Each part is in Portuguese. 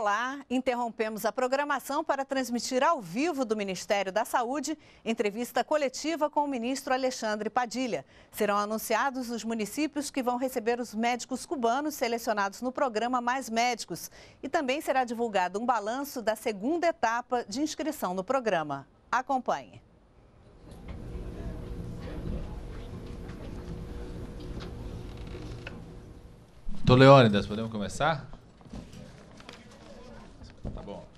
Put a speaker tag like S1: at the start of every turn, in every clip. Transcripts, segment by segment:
S1: Olá, interrompemos a programação para transmitir ao vivo do Ministério da Saúde entrevista coletiva com o ministro Alexandre Padilha. Serão anunciados os municípios que vão receber os médicos cubanos selecionados no programa Mais Médicos. E também será divulgado um balanço da segunda etapa de inscrição no programa. Acompanhe.
S2: Doutor Leônidas, podemos começar? Tá bom.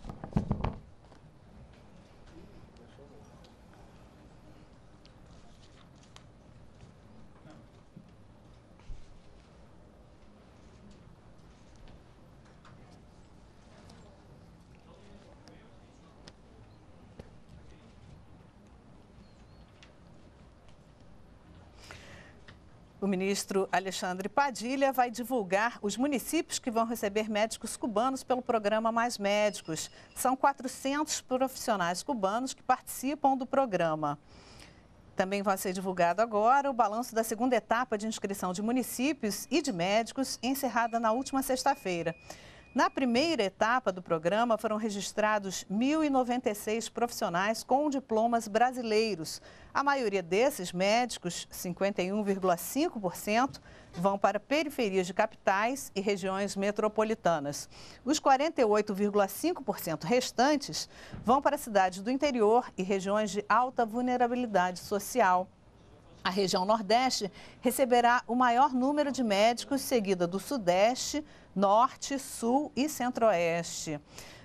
S1: O ministro Alexandre Padilha vai divulgar os municípios que vão receber médicos cubanos pelo programa Mais Médicos. São 400 profissionais cubanos que participam do programa. Também vai ser divulgado agora o balanço da segunda etapa de inscrição de municípios e de médicos, encerrada na última sexta-feira. Na primeira etapa do programa, foram registrados 1.096 profissionais com diplomas brasileiros. A maioria desses médicos, 51,5%, vão para periferias de capitais e regiões metropolitanas. Os 48,5% restantes vão para cidades do interior e regiões de alta vulnerabilidade social. A região Nordeste receberá o maior número de médicos, seguida do Sudeste, Norte, Sul e Centro-Oeste.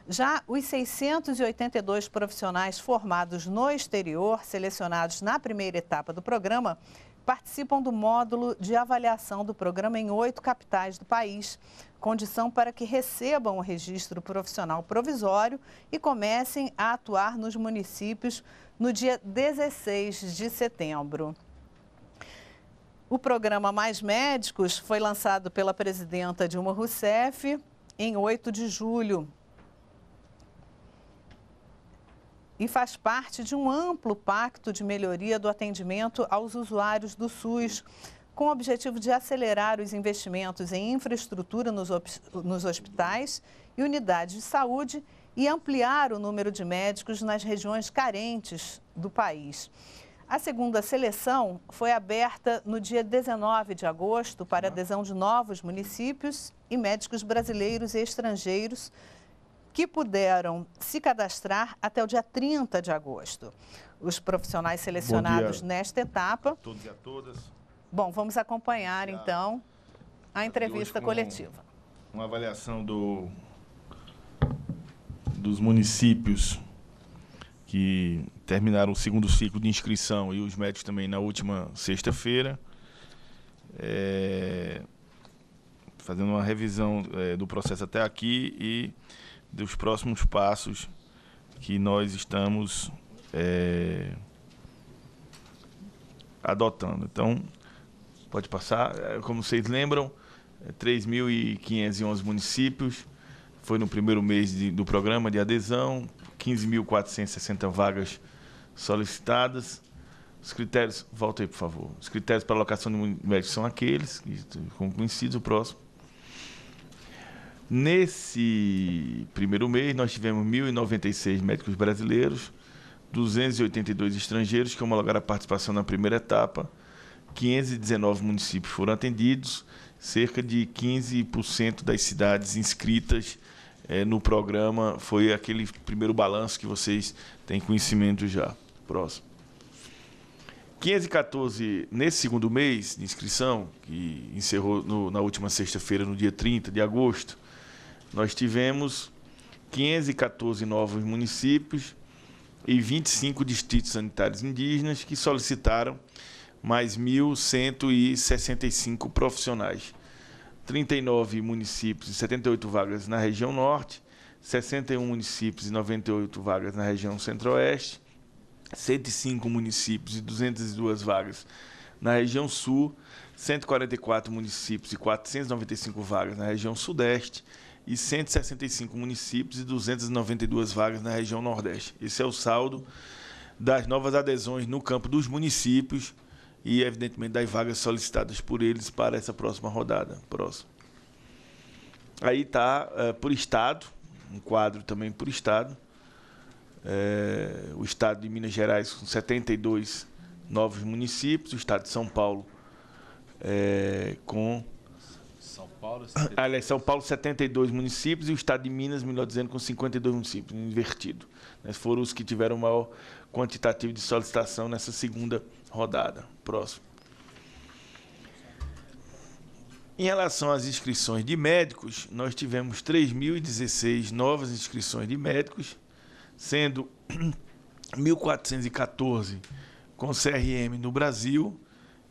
S1: Já os 682 profissionais formados no exterior, selecionados na primeira etapa do programa, participam do módulo de avaliação do programa em oito capitais do país, condição para que recebam o registro profissional provisório e comecem a atuar nos municípios no dia 16 de setembro. O programa Mais Médicos foi lançado pela presidenta Dilma Rousseff em 8 de julho e faz parte de um amplo pacto de melhoria do atendimento aos usuários do SUS, com o objetivo de acelerar os investimentos em infraestrutura nos, nos, hospitais e unidades de saúde e ampliar o número de médicos nas regiões carentes do país. A segunda seleção foi aberta no dia 19 de agosto para adesão de novos municípios e médicos brasileiros e estrangeiros que puderam se cadastrar até o dia 30 de agosto. Os profissionais selecionados nesta etapa. A todos e a todas. Bom, vamos acompanhar então a entrevista coletiva.
S3: Uma avaliação do, dos municípios que terminaram o segundo ciclo de inscrição e os médicos também na última sexta-feira. É, fazendo uma revisão é, do processo até aqui e dos próximos passos que nós estamos é, adotando. Então, pode passar. É, como vocês lembram, 3.511 é, municípios. Foi no primeiro mês de, do programa de adesão, 15.460 vagas solicitadas. Os critérios, volta aí, por favor. Os critérios para alocação de médicos são aqueles, como conhecidos o próximo. Nesse primeiro mês, nós tivemos 1.096 médicos brasileiros, 282 estrangeiros que homologaram a participação na primeira etapa, 519 municípios foram atendidos, cerca de 15% das cidades inscritas é, no programa foi aquele primeiro balanço que vocês têm conhecimento já. Próximo. 514, nesse segundo mês de inscrição, que encerrou no, na última sexta-feira, no dia 30 de agosto, nós tivemos 514 novos municípios e 25 distritos sanitários indígenas que solicitaram mais 1.165 profissionais. 39 municípios e 78 vagas na região norte, 61 municípios e 98 vagas na região centro-oeste, 105 municípios e 202 vagas na região sul, 144 municípios e 495 vagas na região sudeste e 165 municípios e 292 vagas na região nordeste. Esse é o saldo das novas adesões no campo dos municípios e, evidentemente, das vagas solicitadas por eles para essa próxima rodada. Próximo. Aí está é, por estado, um quadro também por estado. É, o estado de Minas Gerais com 72 novos municípios, o estado de São Paulo é, com.
S2: São Paulo, 72.
S3: Aliás, São Paulo, 72 municípios e o estado de Minas, melhor dizendo, com 52 municípios, invertido. Né? Foram os que tiveram maior quantitativo de solicitação nessa segunda rodada. Próximo. Em relação às inscrições de médicos, nós tivemos 3.016 novas inscrições de médicos, sendo 1.414 com CRM no Brasil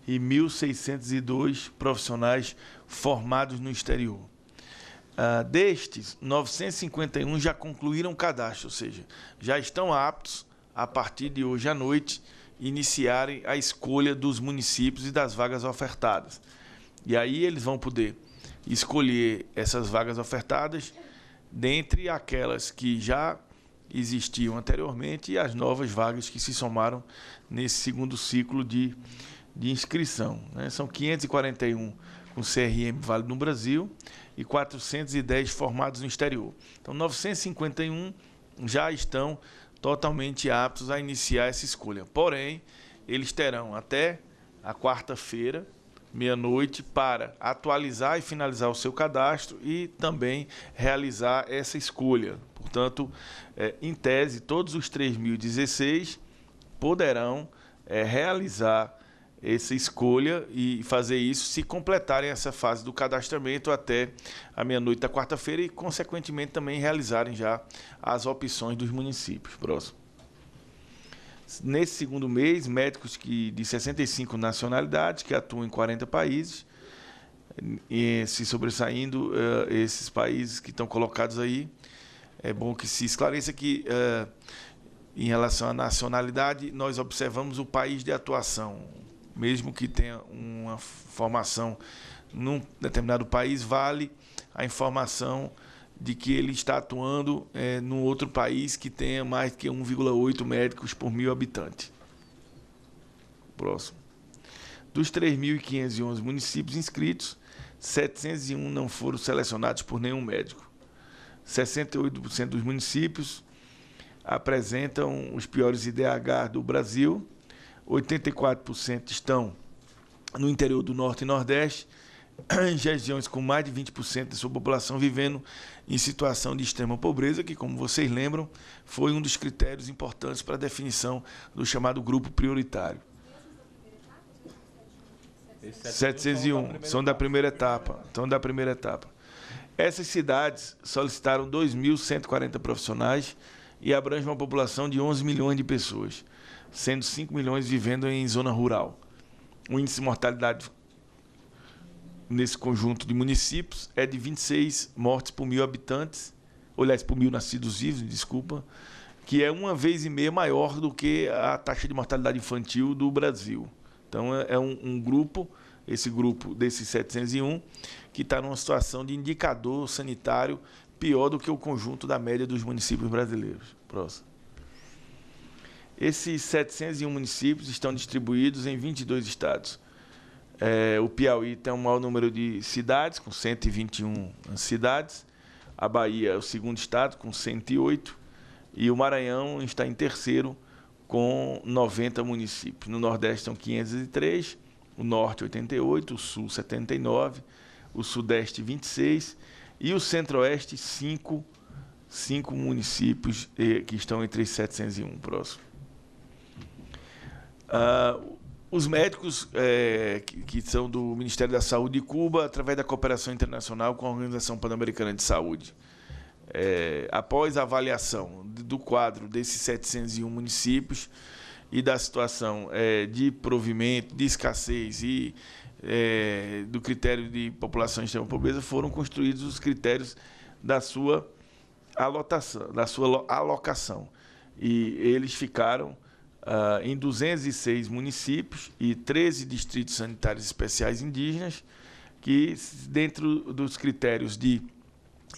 S3: e 1.602 profissionais formados no exterior. Uh, destes, 951 já concluíram o cadastro, ou seja, já estão aptos a partir de hoje à noite, iniciarem a escolha dos municípios e das vagas ofertadas. E aí eles vão poder escolher essas vagas ofertadas dentre aquelas que já existiam anteriormente e as novas vagas que se somaram nesse segundo ciclo de, de inscrição. Né? São 541 com CRM válido no Brasil e 410 formados no exterior. Então, 951 já estão totalmente aptos a iniciar essa escolha. Porém, eles terão até a quarta-feira, meia-noite, para atualizar e finalizar o seu cadastro e também realizar essa escolha. Portanto, é, em tese, todos os 3.016 poderão é, realizar essa escolha e fazer isso se completarem essa fase do cadastramento até a meia-noite da quarta-feira e, consequentemente, também realizarem já as opções dos municípios. Próximo. Nesse segundo mês, médicos que, de 65 nacionalidades que atuam em 40 países, e eh, se sobressaindo uh, esses países que estão colocados aí, é bom que se esclareça que. Uh, em relação à nacionalidade, nós observamos o país de atuação mesmo que tenha uma formação num determinado país, vale a informação de que ele está atuando é, num outro país que tenha mais que 1,8 médicos por mil habitantes. Próximo. Dos 3.511 municípios inscritos, 701 não foram selecionados por nenhum médico. 68% dos municípios apresentam os piores IDH do Brasil 84% estão no interior do Norte e Nordeste, em regiões com mais de 20% de sua população vivendo em situação de extrema pobreza, que, como vocês lembram, foi um dos critérios importantes para a definição do chamado grupo prioritário.
S2: 701
S3: são da primeira etapa, são da primeira etapa. Essas cidades solicitaram 2.140 profissionais e abrangem uma população de 11 milhões de pessoas sendo 5 milhões vivendo em zona rural. O índice de mortalidade nesse conjunto de municípios é de 26 mortes por mil habitantes, ou aliás, por mil nascidos vivos, desculpa, que é uma vez e meia maior do que a taxa de mortalidade infantil do Brasil. Então, é, é um, um grupo, esse grupo desses 701, que está numa situação de indicador sanitário pior do que o conjunto da média dos municípios brasileiros. Próximo. Esses 701 municípios estão distribuídos em 22 estados. É, o Piauí tem um maior número de cidades, com 121 cidades. A Bahia é o segundo estado, com 108. E o Maranhão está em terceiro, com 90 municípios. No Nordeste são 503, o Norte 88, o Sul 79, o Sudeste 26 e o Centro-Oeste 5, 5 municípios eh, que estão entre 701. Próximo. Uh, os médicos é, que, que, são do Ministério da Saúde de Cuba, através da cooperação internacional com a Organização Pan-Americana de Saúde, é, após a avaliação do quadro desses 701 municípios e da situação é, de provimento, de escassez e do critério de população em extrema pobreza, foram construídos os critérios da sua alotação, da sua alocação. E eles ficaram uh, em 206 municípios e 13 distritos sanitários especiais indígenas, que dentro dos critérios de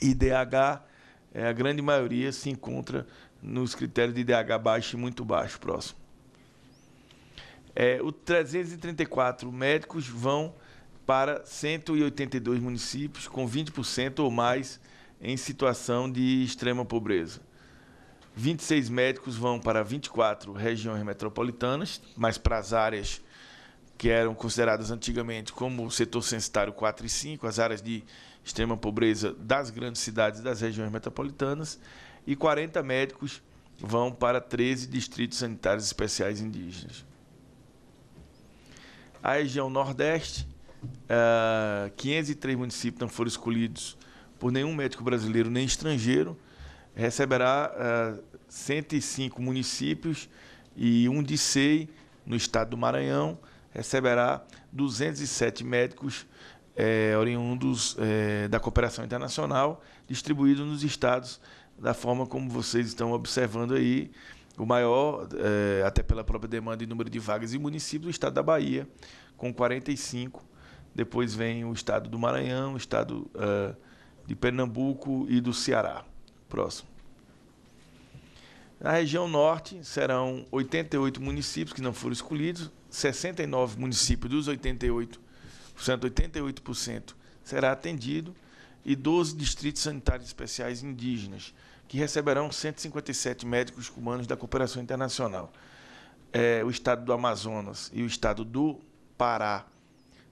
S3: IDH, eh, a grande maioria se encontra nos critérios de IDH baixo e muito baixo, próximo. É, o 334 médicos vão para 182 municípios com 20% ou mais em situação de extrema pobreza. 26 médicos vão para 24 regiões metropolitanas, mas para as áreas que eram consideradas antigamente como o setor censitário 4 e 5, as áreas de extrema pobreza das grandes cidades e das regiões metropolitanas, e 40 médicos vão para 13 distritos sanitários especiais indígenas. A região Nordeste, 503 ah, municípios não foram escolhidos por nenhum médico brasileiro nem estrangeiro, receberá uh, eh, 105 municípios e um DICEI no estado do Maranhão receberá 207 médicos eh, oriundos eh, da cooperação internacional, distribuídos nos estados da forma como vocês estão observando aí. O maior, eh, até pela própria demanda e número de vagas e municípios, o estado da Bahia, com 45. Depois vem o estado do Maranhão, o estado uh, de Pernambuco e do Ceará. Próximo. Na região norte serão 88 municípios que não foram escolhidos, 69 municípios dos 88, 88% será atendido e 12 distritos sanitários especiais indígenas, que receberão 157 médicos cubanos da cooperação internacional. É, o estado do Amazonas e o estado do Pará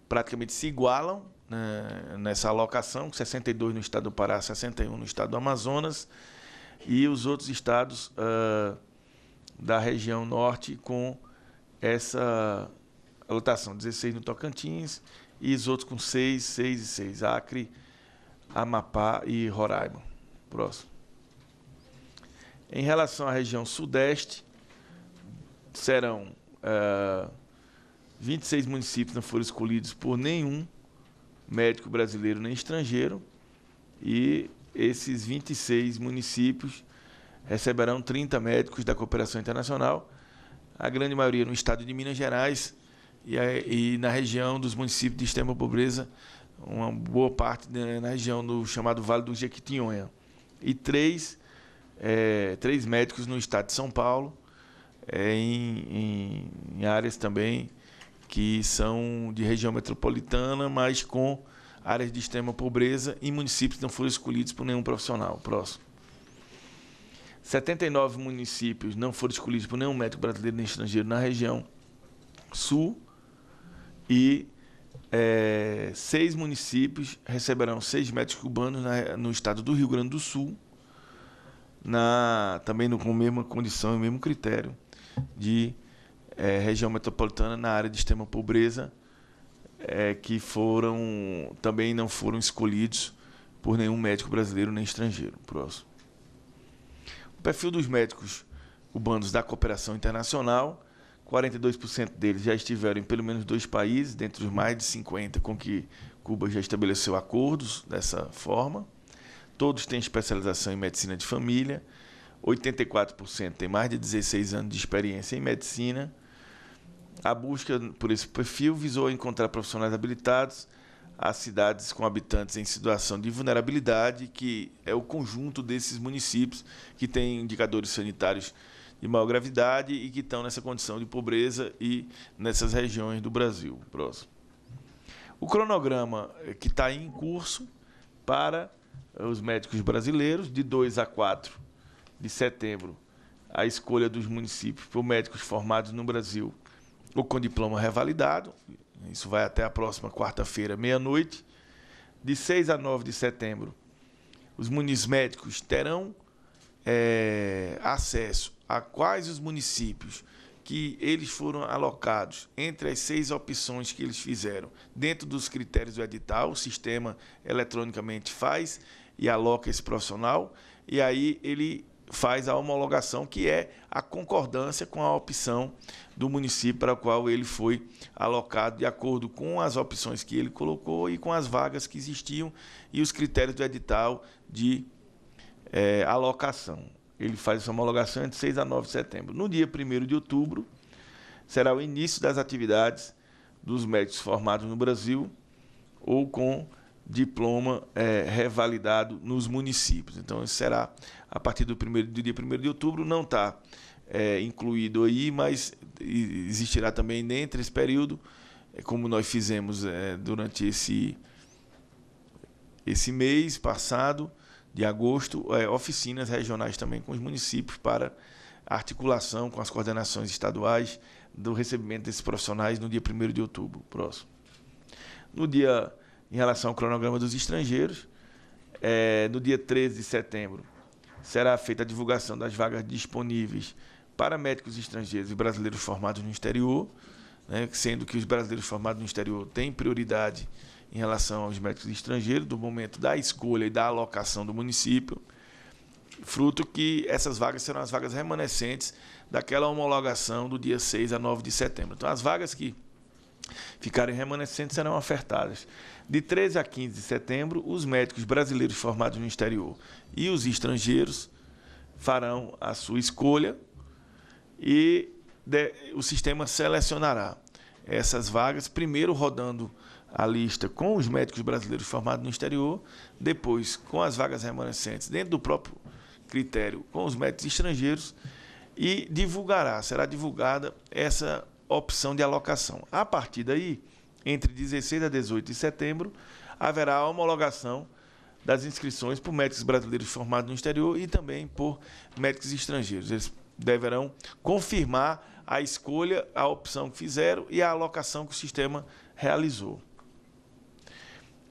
S3: praticamente se igualam né, nessa alocação, 62 no estado do Pará, 61 no estado do Amazonas e os outros estados uh, da região norte com essa lotação, 16 no Tocantins e os outros com 6, 6 e 6, Acre, Amapá e Roraima. Próximo. Em relação à região sudeste, serão uh, ah, 26 municípios não foram escolhidos por nenhum médico brasileiro nem estrangeiro e esses 26 municípios receberão 30 médicos da cooperação internacional, a grande maioria no estado de Minas Gerais e, a, e na região dos municípios de extrema pobreza, uma boa parte né, na região do chamado Vale do Jequitinhonha. E três, é, três médicos no estado de São Paulo, é, em, em, em áreas também que são de região metropolitana, mas com áreas de extrema pobreza e municípios que não foram escolhidos por nenhum profissional. Próximo. 79 municípios não foram escolhidos por nenhum médico brasileiro nem estrangeiro na região sul e é, seis municípios receberão seis médicos cubanos na, no estado do Rio Grande do Sul, na, também no, com a mesma condição e o mesmo critério de é, região metropolitana na área de extrema pobreza é, que foram também não foram escolhidos por nenhum médico brasileiro nem estrangeiro. Próximo. O perfil dos médicos cubanos da cooperação internacional, 42% deles já estiveram em pelo menos dois países, dentre os mais de 50 com que Cuba já estabeleceu acordos dessa forma. Todos têm especialização em medicina de família. 84% têm mais de 16 anos de experiência em medicina a busca por esse perfil visou encontrar profissionais habilitados às cidades com habitantes em situação de vulnerabilidade, que é o conjunto desses municípios que têm indicadores sanitários de maior gravidade e que estão nessa condição de pobreza e nessas regiões do Brasil. Próximo. O cronograma eh, que está em curso para eh, os médicos brasileiros, de 2 a 4 de setembro, a escolha dos municípios por médicos formados no Brasil ou com diploma revalidado. Isso vai até a próxima quarta-feira, meia-noite. De 6 a 9 de setembro, os municípios médicos terão é, acesso a quais os municípios que eles foram alocados entre as seis opções que eles fizeram. Dentro dos critérios do edital, o sistema eletronicamente faz e aloca esse profissional, e aí ele faz a homologação, que é a concordância com a opção do município para o qual ele foi alocado, de acordo com as opções que ele colocou e com as vagas que existiam e os critérios do edital de é, alocação. Ele faz essa homologação entre 6 a 9 de setembro. No dia 1 de outubro, será o início das atividades dos médicos formados no Brasil ou com diploma é, revalidado nos municípios. Então, isso será a partir do, primeiro, do dia 1 de outubro não está é, incluído aí, mas existirá também dentro desse período, é, como nós fizemos é, durante esse, esse mês passado, de agosto, é, oficinas regionais também com os municípios para articulação com as coordenações estaduais do recebimento desses profissionais no dia 1 de outubro próximo. No dia, em relação ao cronograma dos estrangeiros, é, no dia 13 de setembro, será feita a divulgação das vagas disponíveis para médicos estrangeiros e brasileiros formados no exterior, né, sendo que os brasileiros formados no exterior têm prioridade em relação aos médicos estrangeiros do momento da escolha e da alocação do município, fruto que essas vagas serão as vagas remanescentes daquela homologação do dia 6 a 9 de setembro. Então, as vagas que ficarem remanescentes serão ofertadas. De 13 a 15 de setembro, os médicos brasileiros formados no exterior e os estrangeiros farão a sua escolha e de, o sistema selecionará essas vagas, primeiro rodando a lista com os médicos brasileiros formados no exterior, depois com as vagas remanescentes dentro do próprio critério com os médicos estrangeiros e divulgará, será divulgada essa opção de alocação. A partir daí, entre 16 a 18 de setembro, haverá a homologação das inscrições por médicos brasileiros formados no exterior e também por médicos estrangeiros. Eles deverão confirmar a escolha, a opção que fizeram e a alocação que o sistema realizou.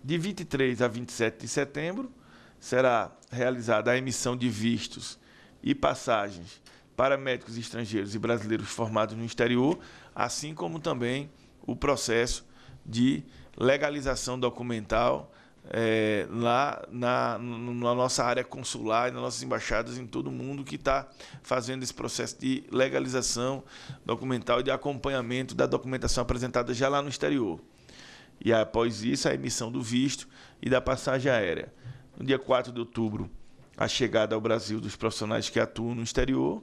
S3: De 23 a 27 de setembro, será realizada a emissão de vistos e passagens para médicos estrangeiros e brasileiros formados no exterior, assim como também o processo de legalização documental é, lá na, na, nossa área consular, e nas nossas embaixadas, em todo mundo que está fazendo esse processo de legalização documental e de acompanhamento da documentação apresentada já lá no exterior. E após isso, a emissão do visto e da passagem aérea. No dia 4 de outubro, a chegada ao Brasil dos profissionais que atuam no exterior.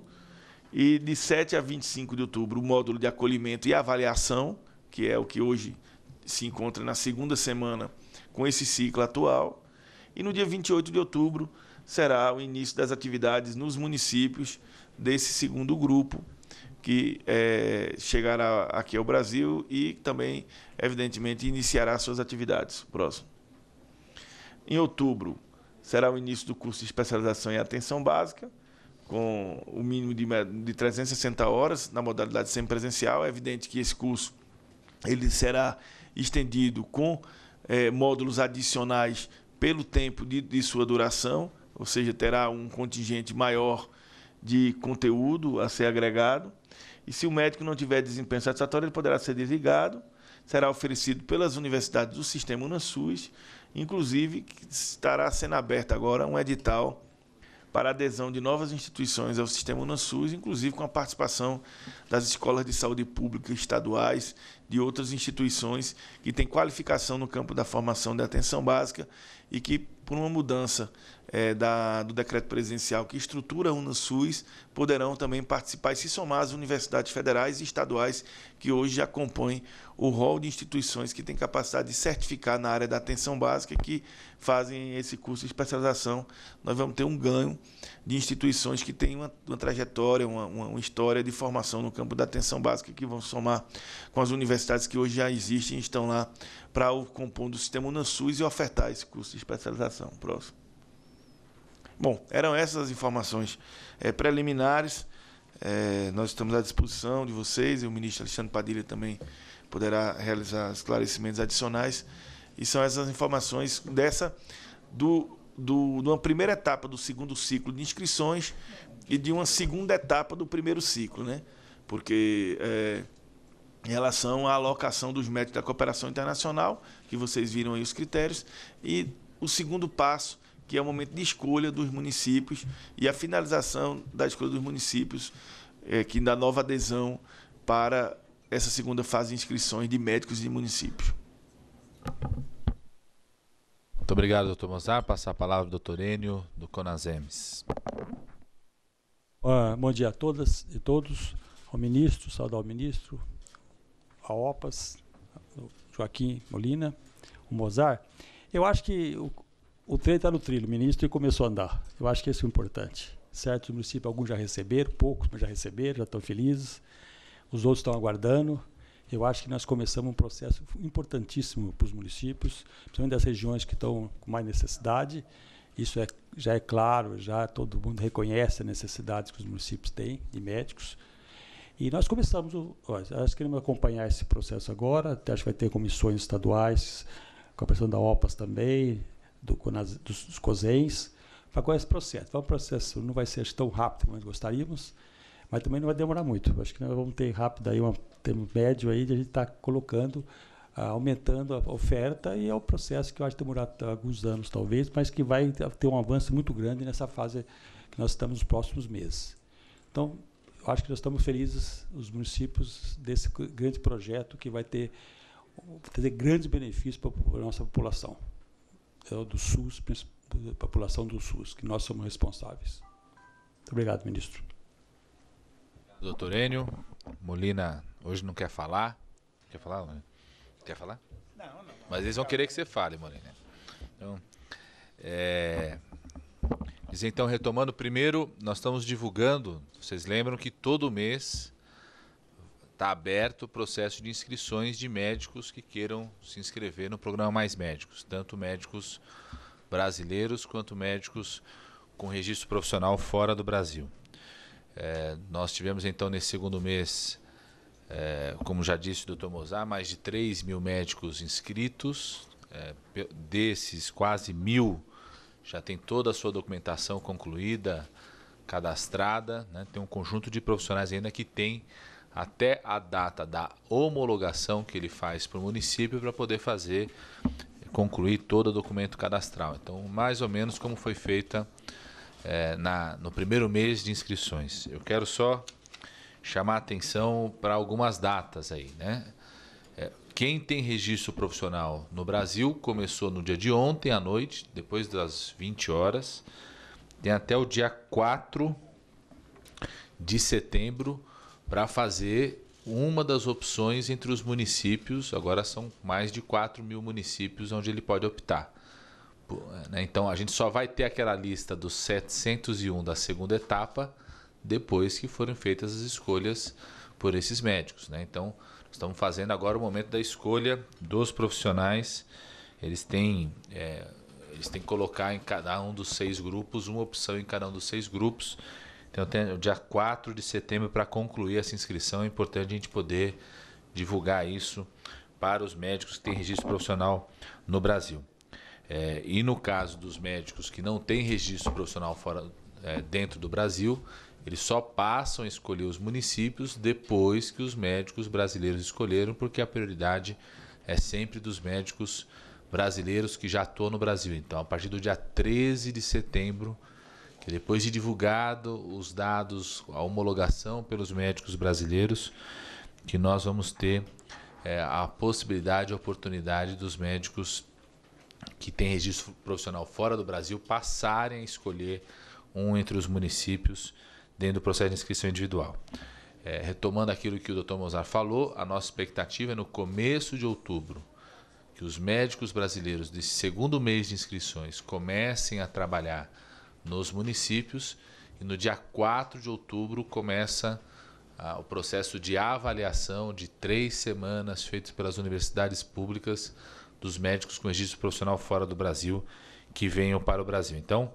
S3: E de 7 a 25 de outubro, o módulo de acolhimento e avaliação, que é o que hoje se encontra na segunda semana com esse ciclo atual. E no dia 28 de outubro será o início das atividades nos municípios desse segundo grupo que é, chegará aqui ao Brasil e também, evidentemente, iniciará suas atividades. Próximo. Em outubro será o início do curso de especialização em atenção básica, com o mínimo de, de 360 horas na modalidade semipresencial. É evidente que esse curso ele será estendido com é, módulos adicionais pelo tempo de, de sua duração, ou seja, terá um contingente maior de conteúdo a ser agregado. E se o médico não tiver desempenho satisfatório, ele poderá ser desligado. Será oferecido pelas universidades do sistema UNASUS, inclusive estará sendo aberto agora um edital para a adesão de novas instituições ao sistema UNASUS, inclusive com a participação das escolas de saúde pública estaduais, de outras instituições que têm qualificação no campo da formação de atenção básica e que, por uma mudança é, da, do decreto presidencial que estrutura a UnaSUS poderão também participar e se somar às universidades federais e estaduais que hoje já compõem o rol de instituições que têm capacidade de certificar na área da atenção básica que fazem esse curso de especialização. Nós vamos ter um ganho de instituições que têm uma, uma trajetória, uma, uma, uma história de formação no campo da atenção básica que vão somar com as universidades que hoje já existem e estão lá para o compor do sistema UnaSUS e ofertar esse curso de especialização. Próximo. Bom, eram essas as informações é, preliminares. É, nós estamos à disposição de vocês e o ministro Alexandre Padilha também poderá realizar esclarecimentos adicionais. E são essas informações dessa do, do, de uma primeira etapa do segundo ciclo de inscrições e de uma segunda etapa do primeiro ciclo, né? Porque é, em relação à alocação dos métodos da cooperação internacional, que vocês viram aí os critérios, e o segundo passo que é o momento de escolha dos municípios e a finalização da escolha dos municípios, é, que da nova adesão para essa segunda fase de inscrições de médicos e de municípios.
S2: Muito obrigado, doutor Mozart. Passar a palavra ao doutor Enio, do Conasemes.
S4: Ah, bom dia a todas e todos, ao ministro, saudar ao ministro, a OPAS, Joaquim Molina, o Mozart. Eu acho que o, o trem está no trilho, ministro, e começou a andar. Eu acho que isso é importante. certo? Os municípios, alguns já receberam, poucos já receberam, já estão felizes. Os outros estão aguardando. Eu acho que nós começamos um processo importantíssimo para os municípios, principalmente das regiões que estão com mais necessidade. Isso é, já é claro, já todo mundo reconhece a necessidade que os municípios têm de médicos. E nós começamos, o, nós queremos acompanhar esse processo agora, acho que vai ter comissões estaduais, com a pressão da OPAS também, do, dos, dos COSENs, para qual é esse processo. Então, o processo não vai ser tão rápido como nós gostaríamos, mas também não vai demorar muito. Acho que nós vamos ter rápido aí um tempo médio aí de a gente estar tá colocando, ah, aumentando a oferta e é um processo que eu acho que demorar alguns anos talvez, mas que vai ter um avanço muito grande nessa fase que nós estamos nos próximos meses. Então, eu acho que nós estamos felizes os municípios desse grande projeto que vai ter, ter grandes benefícios para a nossa população. É do SUS, população do SUS, que nós somos responsáveis. Muito obrigado, ministro.
S2: Doutor Enio, Molina hoje não quer falar. Quer falar, Molina? Quer falar? Não, não, não. Mas eles vão querer que você fale, Molina. Então, é... então, retomando, primeiro, nós estamos divulgando, vocês lembram que todo mês está aberto o processo de inscrições de médicos que queiram se inscrever no programa Mais Médicos, tanto médicos brasileiros quanto médicos com registro profissional fora do Brasil. É, nós tivemos então nesse segundo mês, é, como já disse o doutor Mozart, mais de 3 mil médicos inscritos, é, desses quase mil já tem toda a sua documentação concluída, cadastrada, né? tem um conjunto de profissionais ainda que tem até a data da homologação que ele faz para o município para poder fazer concluir todo o documento cadastral. Então, mais ou menos como foi feita é, na, no primeiro mês de inscrições. Eu quero só chamar atenção para algumas datas aí, né? É, quem tem registro profissional no Brasil começou no dia de ontem à noite, depois das 20 horas, tem até o dia 4 de setembro para fazer uma das opções entre os municípios. Agora são mais de 4 mil municípios onde ele pode optar. Né, então a gente só vai ter aquela lista dos 701 da segunda etapa depois que forem feitas as escolhas por esses médicos. Né? Então estamos fazendo agora o momento da escolha dos profissionais. Eles têm, é, eles têm que colocar em cada um dos seis grupos uma opção em cada um dos seis grupos então, tem o dia 4 de setembro para concluir essa inscrição. É importante a gente poder divulgar isso para os médicos que têm registro profissional no Brasil. É, e no caso dos médicos que não têm registro profissional fora, é, dentro do Brasil, eles só passam a escolher os municípios depois que os médicos brasileiros escolheram, porque a prioridade é sempre dos médicos brasileiros que já atuam no Brasil. Então, a partir do dia 13 de setembro, que depois de divulgado os dados, a homologação pelos médicos brasileiros, que nós vamos ter é, a possibilidade, a oportunidade dos médicos que têm registro profissional fora do Brasil passarem a escolher um entre os municípios dentro do processo de inscrição individual. É, retomando aquilo que o Dr. Mozart falou, a nossa expectativa é no começo de outubro que os médicos brasileiros desse segundo mês de inscrições comecem a trabalhar nos municípios. E no dia 4 de outubro começa ah, o processo de avaliação de três semanas feito pelas universidades públicas dos médicos com registro profissional fora do Brasil que venham para o Brasil. Então,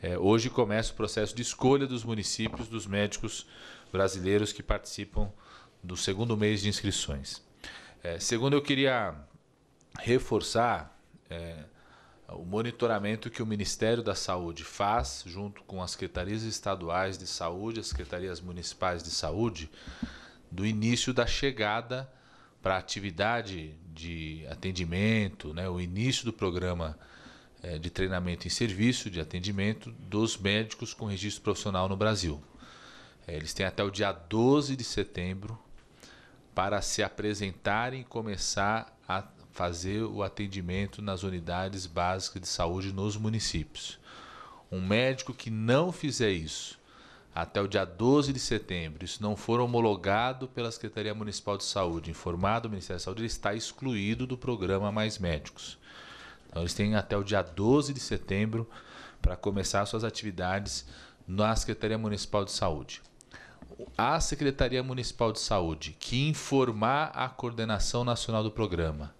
S2: eh, hoje começa o processo de escolha dos municípios dos médicos brasileiros que participam do segundo mês de inscrições. Eh, segundo, eu queria reforçar eh, o monitoramento que o Ministério da Saúde faz, junto com as secretarias estaduais de saúde, as secretarias municipais de saúde, do início da chegada para a atividade de atendimento, né, o início do programa é, de treinamento em serviço de atendimento dos médicos com registro profissional no Brasil. É, eles têm até o dia 12 de setembro para se apresentarem e começar a fazer o atendimento nas unidades básicas de saúde nos municípios. Um médico que não fizer isso até o dia 12 de setembro, isso não for homologado pela Secretaria Municipal de Saúde, informado o Ministério da Saúde, ele está excluído do programa Mais Médicos. Então, eles têm até o dia 12 de setembro para começar suas atividades na Secretaria Municipal de Saúde. A Secretaria Municipal de Saúde, que informar a coordenação nacional do programa,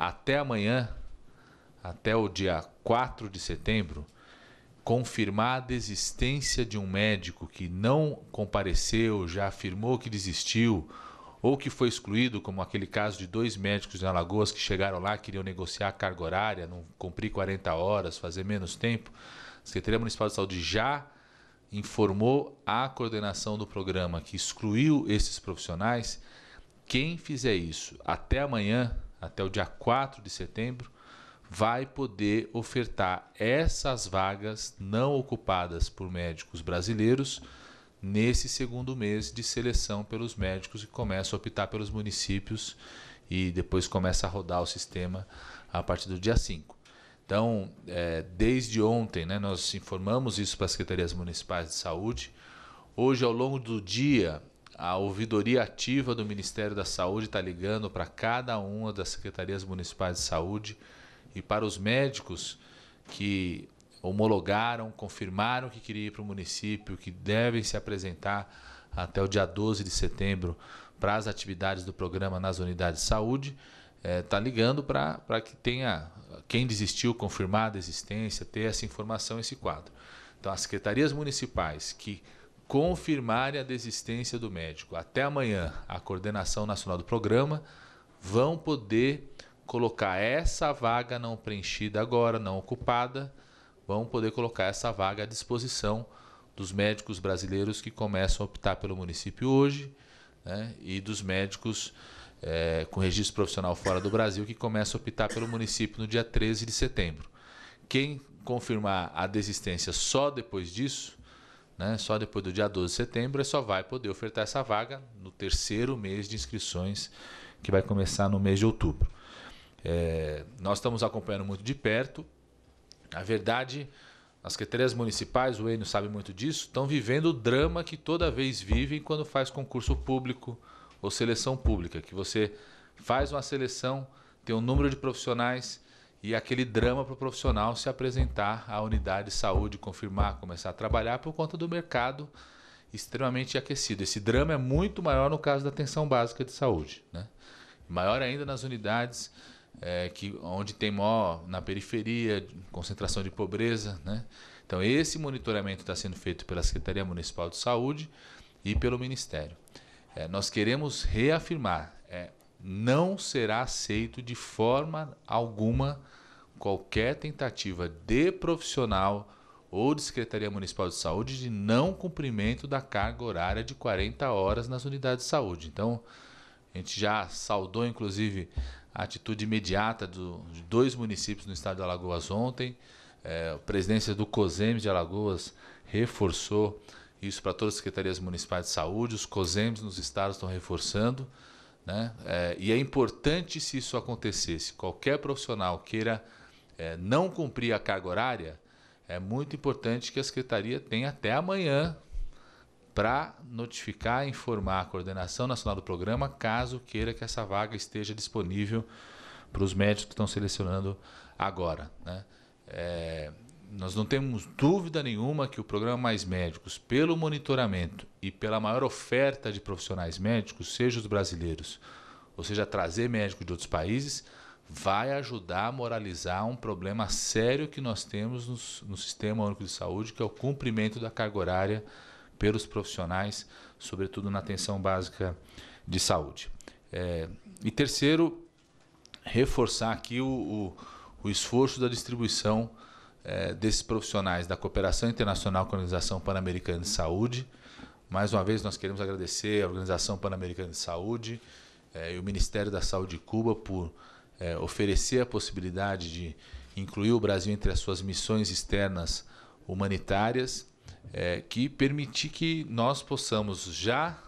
S2: até amanhã, até o dia 4 de setembro, confirmada a existência de um médico que não compareceu, já afirmou que desistiu ou que foi excluído, como aquele caso de dois médicos em Alagoas que chegaram lá, queriam negociar a carga horária, não cumprir 40 horas, fazer menos tempo. A Secretaria Municipal de Saúde já informou a coordenação do programa que excluiu esses profissionais. Quem fizer isso até amanhã, até o dia 4 de setembro, vai poder ofertar essas vagas não ocupadas por médicos brasileiros nesse segundo mês de seleção pelos médicos que começam a optar pelos municípios e depois começa a rodar o sistema a partir do dia 5. Então, é, desde ontem, né, nós informamos isso para as secretarias municipais de saúde. Hoje, ao longo do dia, a ouvidoria ativa do Ministério da Saúde está ligando para cada uma das secretarias municipais de saúde e para os médicos que homologaram, confirmaram que queria ir para o município, que devem se apresentar até o dia 12 de setembro para as atividades do programa nas unidades de saúde. Está eh, é, ligando para que tenha quem desistiu confirmada a existência, ter essa informação, esse quadro. Então, as secretarias municipais que confirmarem a desistência do médico. Até amanhã, a coordenação nacional do programa vão poder colocar essa vaga não preenchida agora, não ocupada, vão poder colocar essa vaga à disposição dos médicos brasileiros que começam a optar pelo município hoje né, e dos médicos é, com registro profissional fora do Brasil que começam a optar pelo município no dia 13 de setembro. Quem confirmar a desistência só depois disso né? Só depois do dia 12 de setembro é só vai poder ofertar essa vaga no terceiro mês de inscrições, que vai começar no mês de outubro. É, nós estamos acompanhando muito de perto. A verdade, as secretarias municipais, o Enio sabe muito disso, estão vivendo o drama que toda vez vivem quando faz concurso público ou seleção pública, que você faz uma seleção, tem um número de profissionais e aquele drama para o profissional se apresentar à unidade de saúde, confirmar, começar a trabalhar por conta do mercado extremamente aquecido. Esse drama é muito maior no caso da atenção básica de saúde, né? maior ainda nas unidades é, que, onde tem maior, na periferia, concentração de pobreza. Né? Então, esse monitoramento está sendo feito pela Secretaria Municipal de Saúde e pelo Ministério. É, nós queremos reafirmar, é, não será aceito de forma alguma qualquer tentativa de profissional ou de Secretaria Municipal de Saúde de não cumprimento da carga horária de 40 horas nas unidades de saúde. Então, a gente já saudou, inclusive, a atitude imediata do, de dois municípios no estado de Alagoas ontem. É, a presidência do COSEMES de Alagoas reforçou isso para todas as secretarias municipais de saúde. Os COSEMES nos estados estão reforçando. Né? É, e é importante se isso acontecesse, qualquer profissional queira é, não cumprir a carga horária, é muito importante que a secretaria tenha até amanhã para notificar e informar a coordenação nacional do programa, caso queira que essa vaga esteja disponível para os médicos que estão selecionando agora. Né? É, nós não temos dúvida nenhuma que o programa Mais Médicos, pelo monitoramento e pela maior oferta de profissionais médicos, seja os brasileiros, ou seja, trazer médicos de outros países, vai ajudar a moralizar um problema sério que nós temos no, no Sistema Único de Saúde, que é o cumprimento da carga horária pelos profissionais, sobretudo na atenção básica de saúde. É, e terceiro, reforçar aqui o, o, o esforço da distribuição é, desses profissionais da Cooperação Internacional com a Organização Pan-Americana de Saúde. Mais uma vez, nós queremos agradecer a Organização Pan-Americana de Saúde é, e o Ministério da Saúde de Cuba por é, oferecer a possibilidade de incluir o Brasil entre as suas missões externas humanitárias, é, que permitir que nós possamos já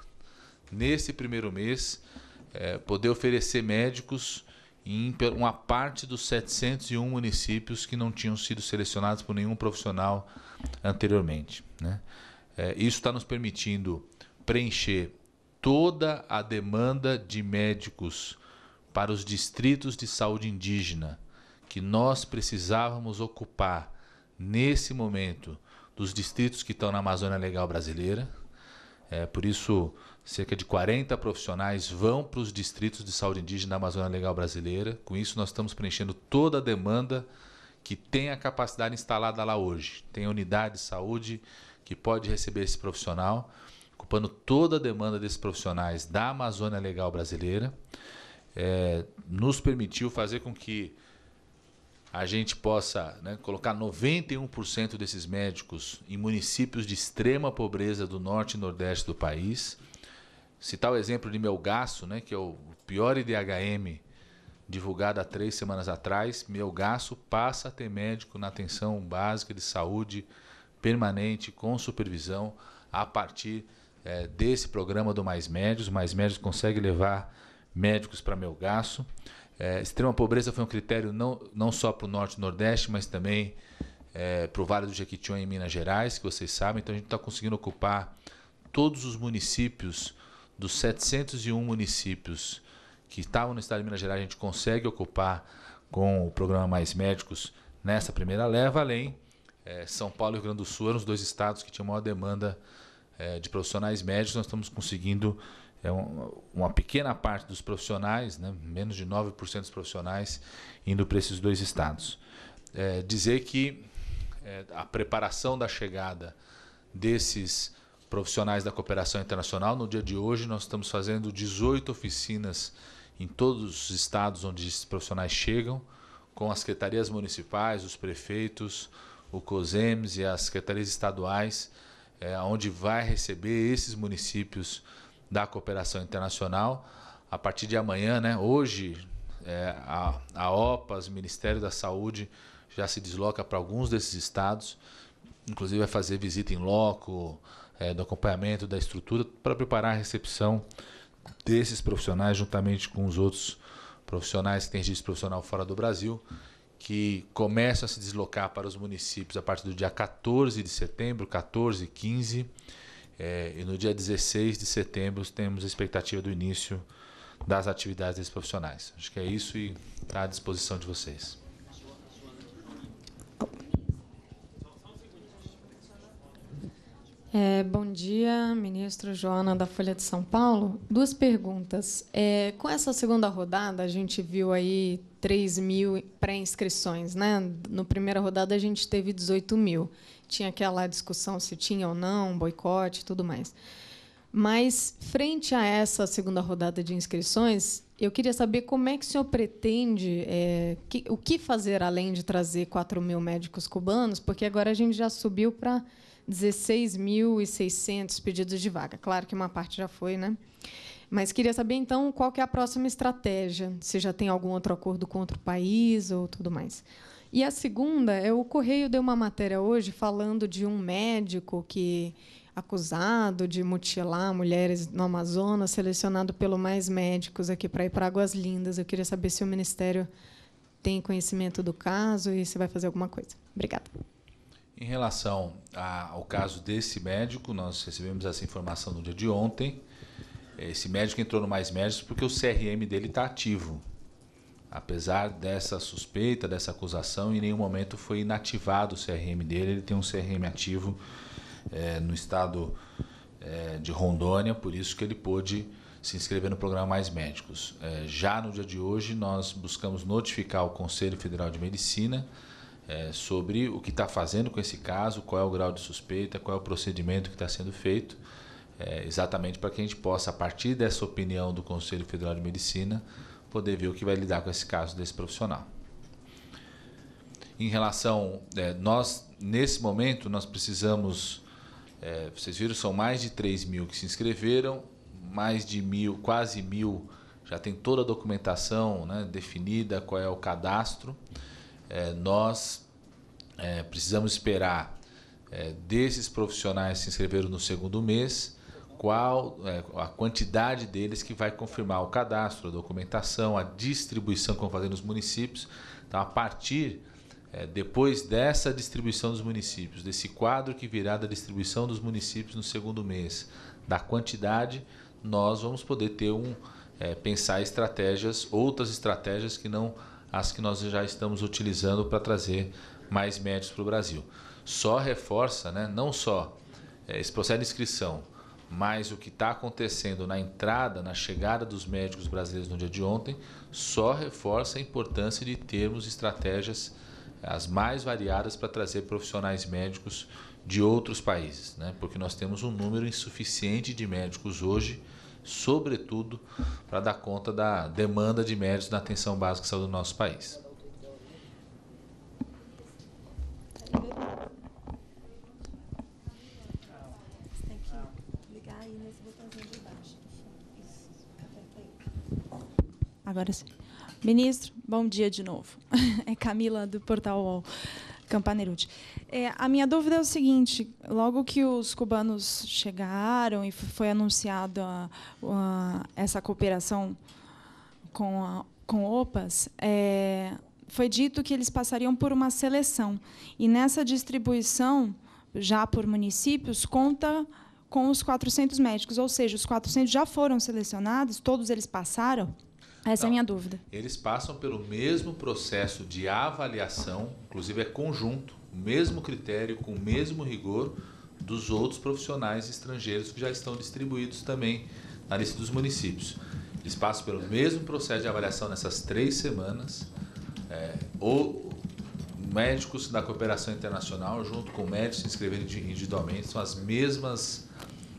S2: nesse primeiro mês é, poder oferecer médicos em uma parte dos 701 municípios que não tinham sido selecionados por nenhum profissional anteriormente. Né? É, isso está nos permitindo preencher toda a demanda de médicos para os distritos de saúde indígena que nós precisávamos ocupar nesse momento dos distritos que estão na Amazônia Legal Brasileira é, por isso, cerca de 40 profissionais vão para os distritos de saúde indígena da Amazônia Legal Brasileira. Com isso, nós estamos preenchendo toda a demanda que tem a capacidade instalada lá hoje. Tem unidade de saúde que pode receber esse profissional, ocupando toda a demanda desses profissionais da Amazônia Legal Brasileira. É, nos permitiu fazer com que a gente possa né, colocar 91% desses médicos em municípios de extrema pobreza do norte e nordeste do país. Citar o exemplo de Melgaço, né, que é o pior IDHM divulgado há três semanas atrás. Melgaço passa a ter médico na atenção básica de saúde permanente, com supervisão, a partir é, desse programa do Mais Médicos. O Mais Médicos consegue levar médicos para Melgaço. É, extrema pobreza foi um critério não, não só para o Norte e Nordeste, mas também é, para o Vale do Jequitinhonha em Minas Gerais, que vocês sabem. Então a gente está conseguindo ocupar todos os municípios, dos 701 municípios que estavam no estado de Minas Gerais, a gente consegue ocupar com o programa Mais Médicos nessa primeira leva, além é, São Paulo e Rio Grande do Sul eram os dois estados que tinham maior demanda é, de profissionais médicos, nós estamos conseguindo é uma pequena parte dos profissionais, né, menos de 9% dos profissionais indo para esses dois estados. É, dizer que é, a preparação da chegada desses profissionais da cooperação internacional, no dia de hoje nós estamos fazendo 18 oficinas em todos os estados onde esses profissionais chegam, com as secretarias municipais, os prefeitos, o COSEMES e as secretarias estaduais, é, onde vai receber esses municípios da cooperação internacional. A partir de amanhã, né, hoje, é, a, a OPAS, Ministério da Saúde, já se desloca para alguns desses estados, inclusive vai fazer visita em loco, é, do acompanhamento da estrutura, para preparar a recepção desses profissionais juntamente com os outros profissionais que têm registro profissional fora do Brasil, que começam a se deslocar para os municípios a partir do dia 14 de setembro, 14, 15 é, e no dia 16 de setembro temos a expectativa do início das atividades desses profissionais. Acho que é isso e está à disposição de vocês.
S5: É, bom dia, ministro Joana da Folha de São Paulo. Duas perguntas. É, com essa segunda rodada, a gente viu aí 3 mil pré-inscrições, né? No primeira rodada a gente teve 18 mil. Tinha aquela discussão se tinha ou não, boicote e tudo mais. Mas, frente a essa segunda rodada de inscrições, eu queria saber como é que o senhor pretende, é, que, o que fazer além de trazer 4 mil médicos cubanos, porque agora a gente já subiu para 16.600 pedidos de vaga. Claro que uma parte já foi, né? Mas queria saber, então, qual que é a próxima estratégia, se já tem algum outro acordo com outro país ou tudo mais. E a segunda é o Correio deu uma matéria hoje falando de um médico que acusado de mutilar mulheres no Amazonas, selecionado pelo Mais Médicos aqui para ir para Águas Lindas. Eu queria saber se o Ministério tem conhecimento do caso e se vai fazer alguma coisa. Obrigada.
S2: Em relação ao caso desse médico, nós recebemos essa informação no dia de ontem. Esse médico entrou no Mais Médicos porque o CRM dele está ativo. Apesar dessa suspeita, dessa acusação, em nenhum momento foi inativado o CRM dele. Ele tem um CRM ativo é, no estado é, de Rondônia, por isso que ele pôde se inscrever no programa Mais Médicos. É, já no dia de hoje, nós buscamos notificar o Conselho Federal de Medicina é, sobre o que está fazendo com esse caso, qual é o grau de suspeita, qual é o procedimento que está sendo feito, é, exatamente para que a gente possa, a partir dessa opinião do Conselho Federal de Medicina, poder ver o que vai lidar com esse caso desse profissional. Em relação, é, nós, nesse momento, nós precisamos, é, vocês viram, são mais de 3 mil que se inscreveram, mais de mil, quase mil, já tem toda a documentação né, definida, qual é o cadastro. É, nós é, precisamos esperar é, desses profissionais que se inscreveram no segundo mês qual é, a quantidade deles que vai confirmar o cadastro, a documentação, a distribuição que vão fazer nos municípios. Então, a partir é, depois dessa distribuição dos municípios, desse quadro que virá da distribuição dos municípios no segundo mês, da quantidade, nós vamos poder ter um é, pensar estratégias, outras estratégias que não as que nós já estamos utilizando para trazer mais médicos para o Brasil. Só reforça, né, não só é, esse processo de inscrição, mas o que está acontecendo na entrada, na chegada dos médicos brasileiros no dia de ontem, só reforça a importância de termos estratégias as mais variadas para trazer profissionais médicos de outros países, né? porque nós temos um número insuficiente de médicos hoje, sobretudo para dar conta da demanda de médicos na atenção básica de saúde do nosso país.
S5: Agora sim. Ministro, bom dia de novo. É Camila, do Portal UOL. É, a minha dúvida é o seguinte: logo que os cubanos chegaram e foi anunciada essa cooperação com, a, com OPAS, é, foi dito que eles passariam por uma seleção. E nessa distribuição, já por municípios, conta com os 400 médicos, ou seja, os 400 já foram selecionados, todos eles passaram? Essa então, é a então, minha dúvida.
S2: Eles passam pelo mesmo processo de avaliação, inclusive é conjunto, o mesmo critério, com o mesmo rigor dos outros profissionais estrangeiros que já estão distribuídos também na lista dos municípios. Eles passam pelo mesmo processo de avaliação nessas três semanas, é, ou médicos da cooperação internacional, junto com médicos se inscreverem individualmente, são as mesmas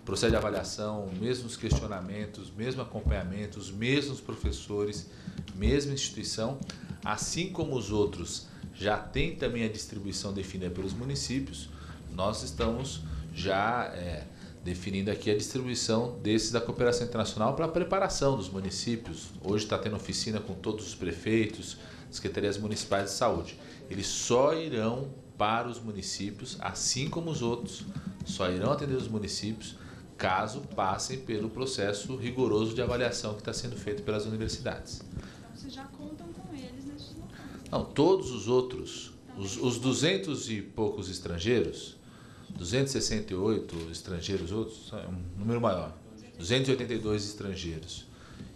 S2: processo de avaliação, mesmos questionamentos, mesmo acompanhamento, os mesmos professores, mesma instituição, assim como os outros já tem também a distribuição definida pelos municípios, nós estamos já é, definindo aqui a distribuição desses da cooperação internacional para a preparação dos municípios. Hoje está tendo oficina com todos os prefeitos, secretarias municipais de saúde. Eles só irão para os municípios, assim como os outros, só irão atender os municípios caso passem pelo processo rigoroso de avaliação que está sendo feito pelas universidades. Então,
S5: vocês já contam com
S3: eles nesses
S2: Não, todos os outros, os, os 200 e poucos estrangeiros, 268 estrangeiros, outros, é um número maior, 282 estrangeiros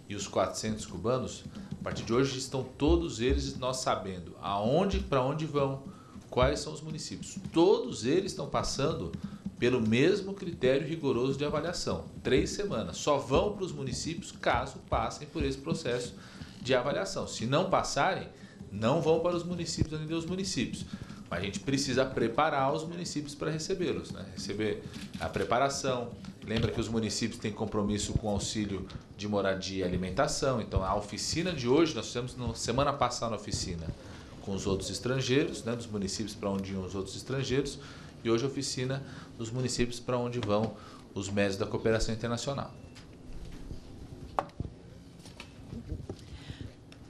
S2: e os 400 cubanos, a partir de hoje estão todos eles nós sabendo aonde, para onde vão, quais são os municípios. Todos eles estão passando pelo mesmo critério rigoroso de avaliação, três semanas. Só vão para os municípios caso passem por esse processo de avaliação. Se não passarem, não vão para os municípios nem os municípios. Mas a gente precisa preparar os municípios para recebê-los, né? receber a preparação. Lembra que os municípios têm compromisso com auxílio de moradia e alimentação. Então, a oficina de hoje, nós fizemos na semana passada na oficina com os outros estrangeiros, né, dos municípios para onde iam os outros estrangeiros e hoje oficina nos municípios para onde vão os médios da cooperação internacional.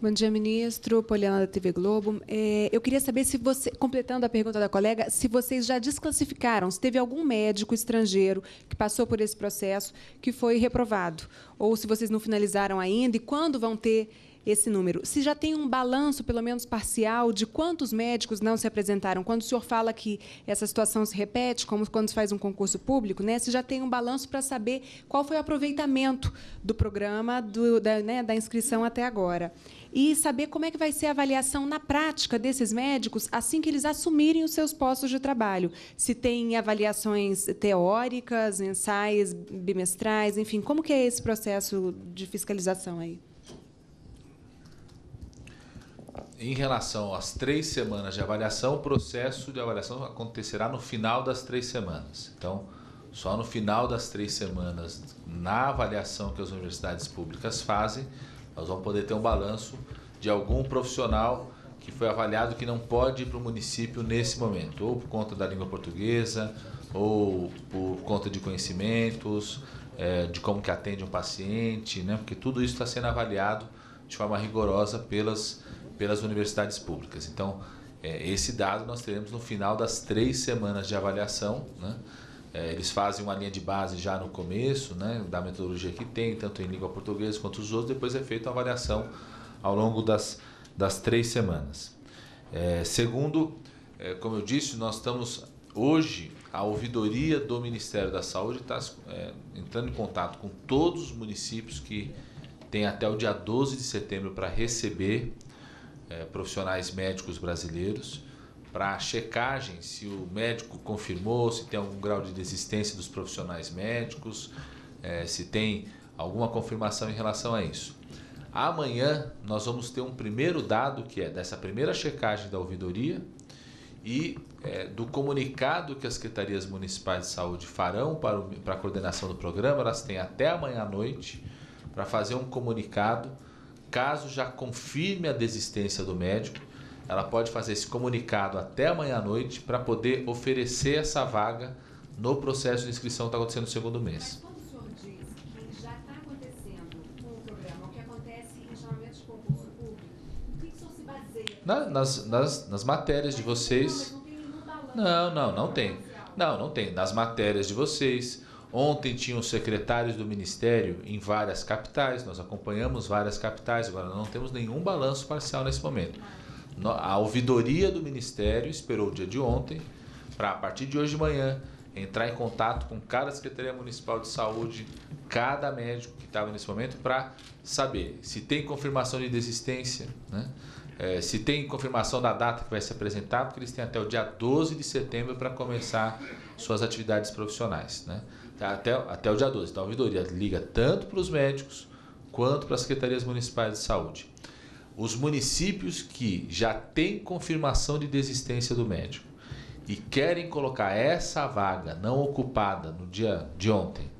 S5: Bom dia, ministro. Poliana da TV Globo. É, eu queria saber se você, completando a pergunta da colega, se vocês já desclassificaram, se teve algum médico estrangeiro que passou por esse processo que foi reprovado, ou se vocês não finalizaram ainda e quando vão ter esse número. Se já tem um balanço, pelo menos parcial, de quantos médicos não se apresentaram? Quando o senhor fala que essa situação se repete, como quando se faz um concurso público, né? Se já tem um balanço para saber qual foi o aproveitamento do programa, do, da, né, da inscrição até agora e saber como é que vai ser a avaliação na prática desses médicos assim que eles assumirem os seus postos de trabalho. Se tem avaliações teóricas, mensais, bimestrais, enfim, como que é esse processo de fiscalização aí?
S2: em relação às três semanas de avaliação, o processo de avaliação acontecerá no final das três semanas. Então, só no final das três semanas, na avaliação que as universidades públicas fazem, nós vamos poder ter um balanço de algum profissional que foi avaliado que não pode ir para o município nesse momento, ou por conta da língua portuguesa, ou por conta de conhecimentos, eh, de como que atende um paciente, né? porque tudo isso está sendo avaliado de forma rigorosa pelas pelas universidades públicas. Então, é, esse dado nós teremos no final das três semanas de avaliação. Né? É, eles fazem uma linha de base já no começo, né, da metodologia que tem, tanto em língua portuguesa quanto os outros, depois é feita a avaliação ao longo das, das três semanas. É, segundo, é, como eu disse, nós estamos hoje, a ouvidoria do Ministério da Saúde está é, entrando em contato com todos os municípios que têm até o dia 12 de setembro para receber é, profissionais médicos brasileiros para checagem se o médico confirmou, se tem algum grau de desistência dos profissionais médicos, é, se tem alguma confirmação em relação a isso. Amanhã nós vamos ter um primeiro dado que é dessa primeira checagem da ouvidoria e é, do comunicado que as secretarias municipais de saúde farão para, o, para a coordenação do programa. Elas têm até amanhã à noite para fazer um comunicado Caso já confirme a desistência do médico, ela pode fazer esse comunicado até amanhã à noite para poder oferecer essa vaga no processo de inscrição que está acontecendo no segundo mês. Na, nas, nas, nas matérias de vocês. Não, não, não tem. Não, não tem. Nas matérias de vocês, Ontem tinham secretários do Ministério em várias capitais, nós acompanhamos várias capitais, agora não temos nenhum balanço parcial nesse momento. A ouvidoria do Ministério esperou o dia de ontem, para a partir de hoje de manhã, entrar em contato com cada Secretaria Municipal de Saúde, cada médico que estava nesse momento, para saber se tem confirmação de desistência, né? É, se tem confirmação da data que vai se apresentar, porque eles têm até o dia 12 de setembro para começar suas atividades profissionais. Né? Tá? Até, até o dia 12. Então, a auditoria liga tanto para os médicos quanto para as secretarias municipais de saúde. Os municípios que já têm confirmação de desistência do médico e querem colocar essa vaga não ocupada no dia de ontem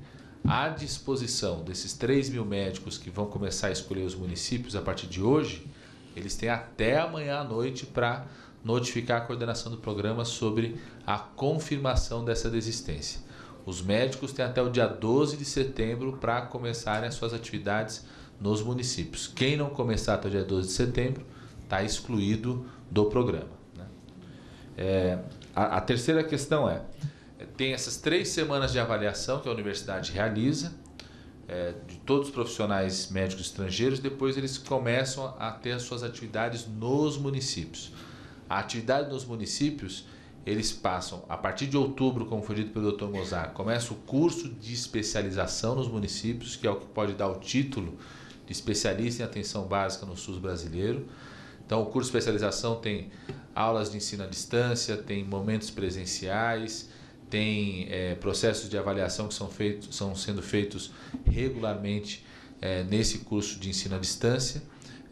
S2: à disposição desses 3 mil médicos que vão começar a escolher os municípios a partir de hoje, eles têm até amanhã à noite para notificar a coordenação do programa sobre a confirmação dessa desistência. Os médicos têm até o dia 12 de setembro para começarem as suas atividades nos municípios. Quem não começar até o dia 12 de setembro está excluído do programa. Né? É, a, a terceira questão é: tem essas três semanas de avaliação que a universidade realiza, é, de todos os profissionais médicos estrangeiros, depois eles começam a ter as suas atividades nos municípios. A atividade nos municípios eles passam, a partir de outubro, como foi dito pelo Dr. Mozart, começa o curso de especialização nos municípios, que é o que pode dar o título de especialista em atenção básica no SUS brasileiro. Então, o curso de especialização tem aulas de ensino à distância, tem momentos presenciais, tem é, processos de avaliação que são, feitos, são sendo feitos regularmente é, nesse curso de ensino à distância,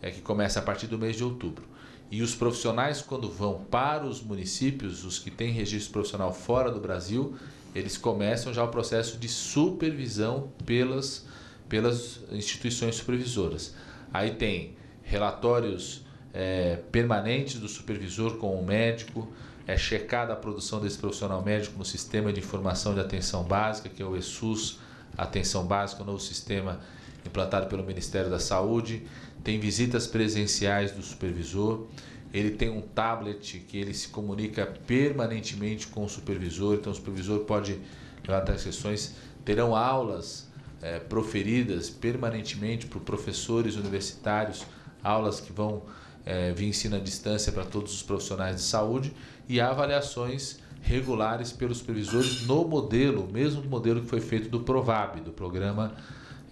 S2: é, que começa a partir do mês de outubro. E os profissionais, quando vão para os municípios, os que têm registro profissional fora do Brasil, eles começam já o processo de supervisão pelas, pelas instituições supervisoras. Aí tem relatórios é, permanentes do supervisor com o médico, é checada a produção desse profissional médico no Sistema de Informação de Atenção Básica, que é o ESUS Atenção Básica, o novo sistema implantado pelo Ministério da Saúde, tem visitas presenciais do supervisor, ele tem um tablet que ele se comunica permanentemente com o supervisor, então o supervisor pode levantar as sessões, terão aulas é, proferidas permanentemente por professores universitários, aulas que vão é, vir ensino à distância para todos os profissionais de saúde e avaliações regulares pelos supervisores no modelo, mesmo modelo que foi feito do PROVAB, do Programa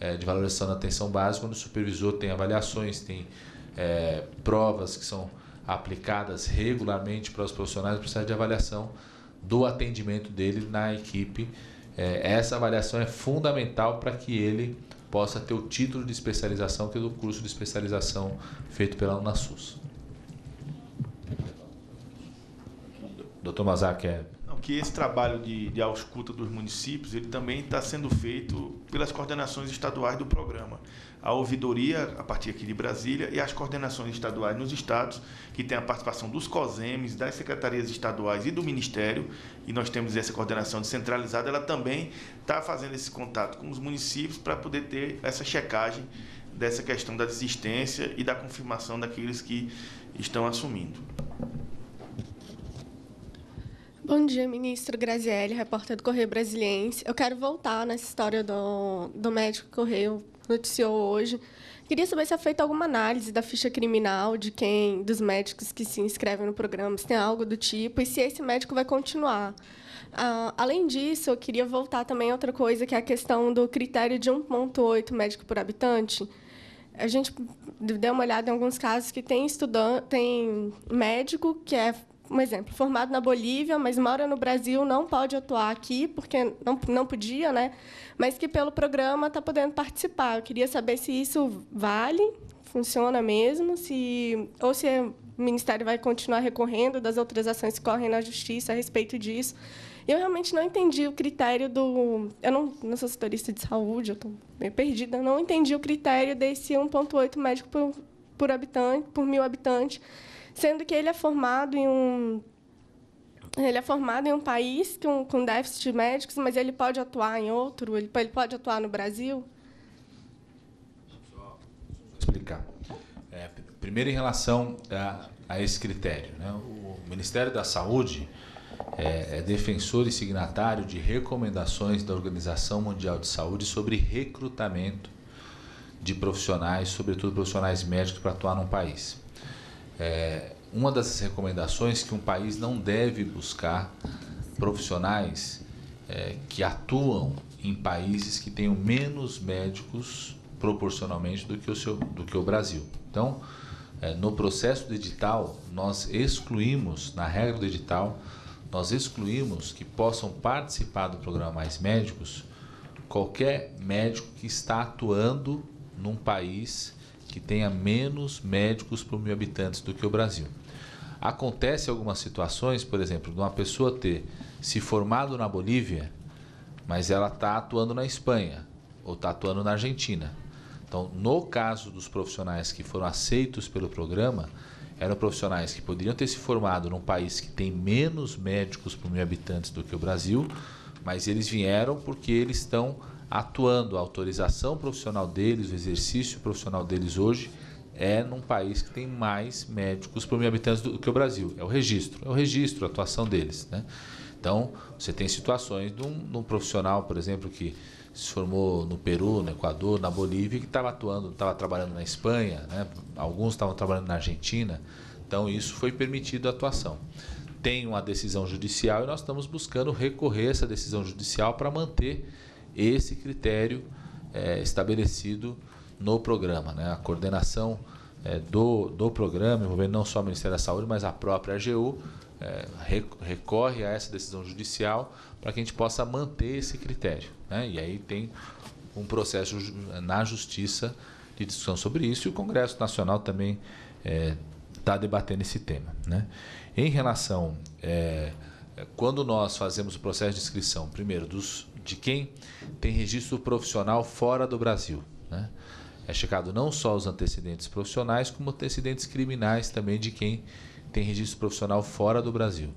S2: é, de valorização da atenção básica, onde o supervisor tem avaliações, tem é, provas que são aplicadas regularmente para os profissionais, precisa de avaliação do atendimento dele na equipe. É, essa avaliação é fundamental para que ele possa ter o título de especialização, que é do curso de especialização feito pela Unasus. Doutor Mazar quer é que
S3: esse trabalho de, de ausculta dos municípios ele também está sendo feito pelas coordenações estaduais do programa. A ouvidoria, a partir aqui de Brasília, e as coordenações estaduais nos estados, que tem a participação dos COSEMs, das secretarias estaduais e do Ministério, e nós temos essa coordenação descentralizada, ela também está fazendo esse contato com os municípios para poder ter essa checagem dessa questão da desistência e da confirmação daqueles que estão assumindo.
S6: Bom dia, ministro Grazielli, repórter do Correio Brasiliense. Eu quero voltar nessa história do, do médico que o Correio noticiou hoje. Queria saber se é feita alguma análise da ficha criminal de quem, dos médicos que se inscrevem no programa, se tem algo do tipo e se esse médico vai continuar. Uh, além disso, eu queria voltar também a outra coisa, que é a questão do critério de 1,8 médico por habitante. A gente deu uma olhada em alguns casos que tem, estudante, tem médico que é um exemplo, formado na Bolívia, mas mora no Brasil, não pode atuar aqui, porque não, não podia, né? mas que pelo programa está podendo participar. Eu queria saber se isso vale, funciona mesmo, se ou se o Ministério vai continuar recorrendo das autorizações que correm na Justiça a respeito disso. Eu realmente não entendi o critério do... Eu não, não sou setorista de saúde, eu estou meio perdida. Eu não entendi o critério desse 1,8 médico por, por, habitante, por mil habitantes, sendo que ele é formado em um ele é formado em um país com, com déficit de médicos, mas ele pode atuar em outro, ele, ele pode atuar no Brasil?
S2: Só, explicar. É, primeiro, em relação a, a esse critério. Né? O Ministério da Saúde é, é defensor e signatário de recomendações da Organização Mundial de Saúde sobre recrutamento de profissionais, sobretudo profissionais médicos, para atuar num país. É, uma das recomendações que um país não deve buscar profissionais é, que atuam em países que tenham menos médicos proporcionalmente do que o, seu, do que o Brasil. Então, é, no processo do edital, nós excluímos, na regra do edital, nós excluímos que possam participar do programa Mais Médicos qualquer médico que está atuando num país que tenha menos médicos por mil habitantes do que o Brasil. Acontece algumas situações, por exemplo, de uma pessoa ter se formado na Bolívia, mas ela está atuando na Espanha ou está atuando na Argentina. Então, no caso dos profissionais que foram aceitos pelo programa, eram profissionais que poderiam ter se formado num país que tem menos médicos por mil habitantes do que o Brasil, mas eles vieram porque eles estão atuando. A autorização profissional deles, o exercício profissional deles hoje é num país que tem mais médicos por mil habitantes do que o Brasil. É o registro, é o registro, a atuação deles. Né? Então, você tem situações de um, de um profissional, por exemplo, que se formou no Peru, no Equador, na Bolívia, que estava atuando, estava trabalhando na Espanha, né? alguns estavam trabalhando na Argentina. Então, isso foi permitido a atuação. Tem uma decisão judicial e nós estamos buscando recorrer a essa decisão judicial para manter esse critério é, estabelecido no programa. Né? A coordenação é, do, do programa, envolvendo não só o Ministério da Saúde, mas a própria AGU, é, recorre a essa decisão judicial para que a gente possa manter esse critério. Né? E aí tem um processo na Justiça de discussão sobre isso e o Congresso Nacional também está é, debatendo esse tema. Né? Em relação é, é, quando nós fazemos o processo de inscrição, primeiro, dos de quem tem registro profissional fora do Brasil. Né? É checado não só os antecedentes profissionais, como antecedentes criminais também de quem tem registro profissional fora do Brasil.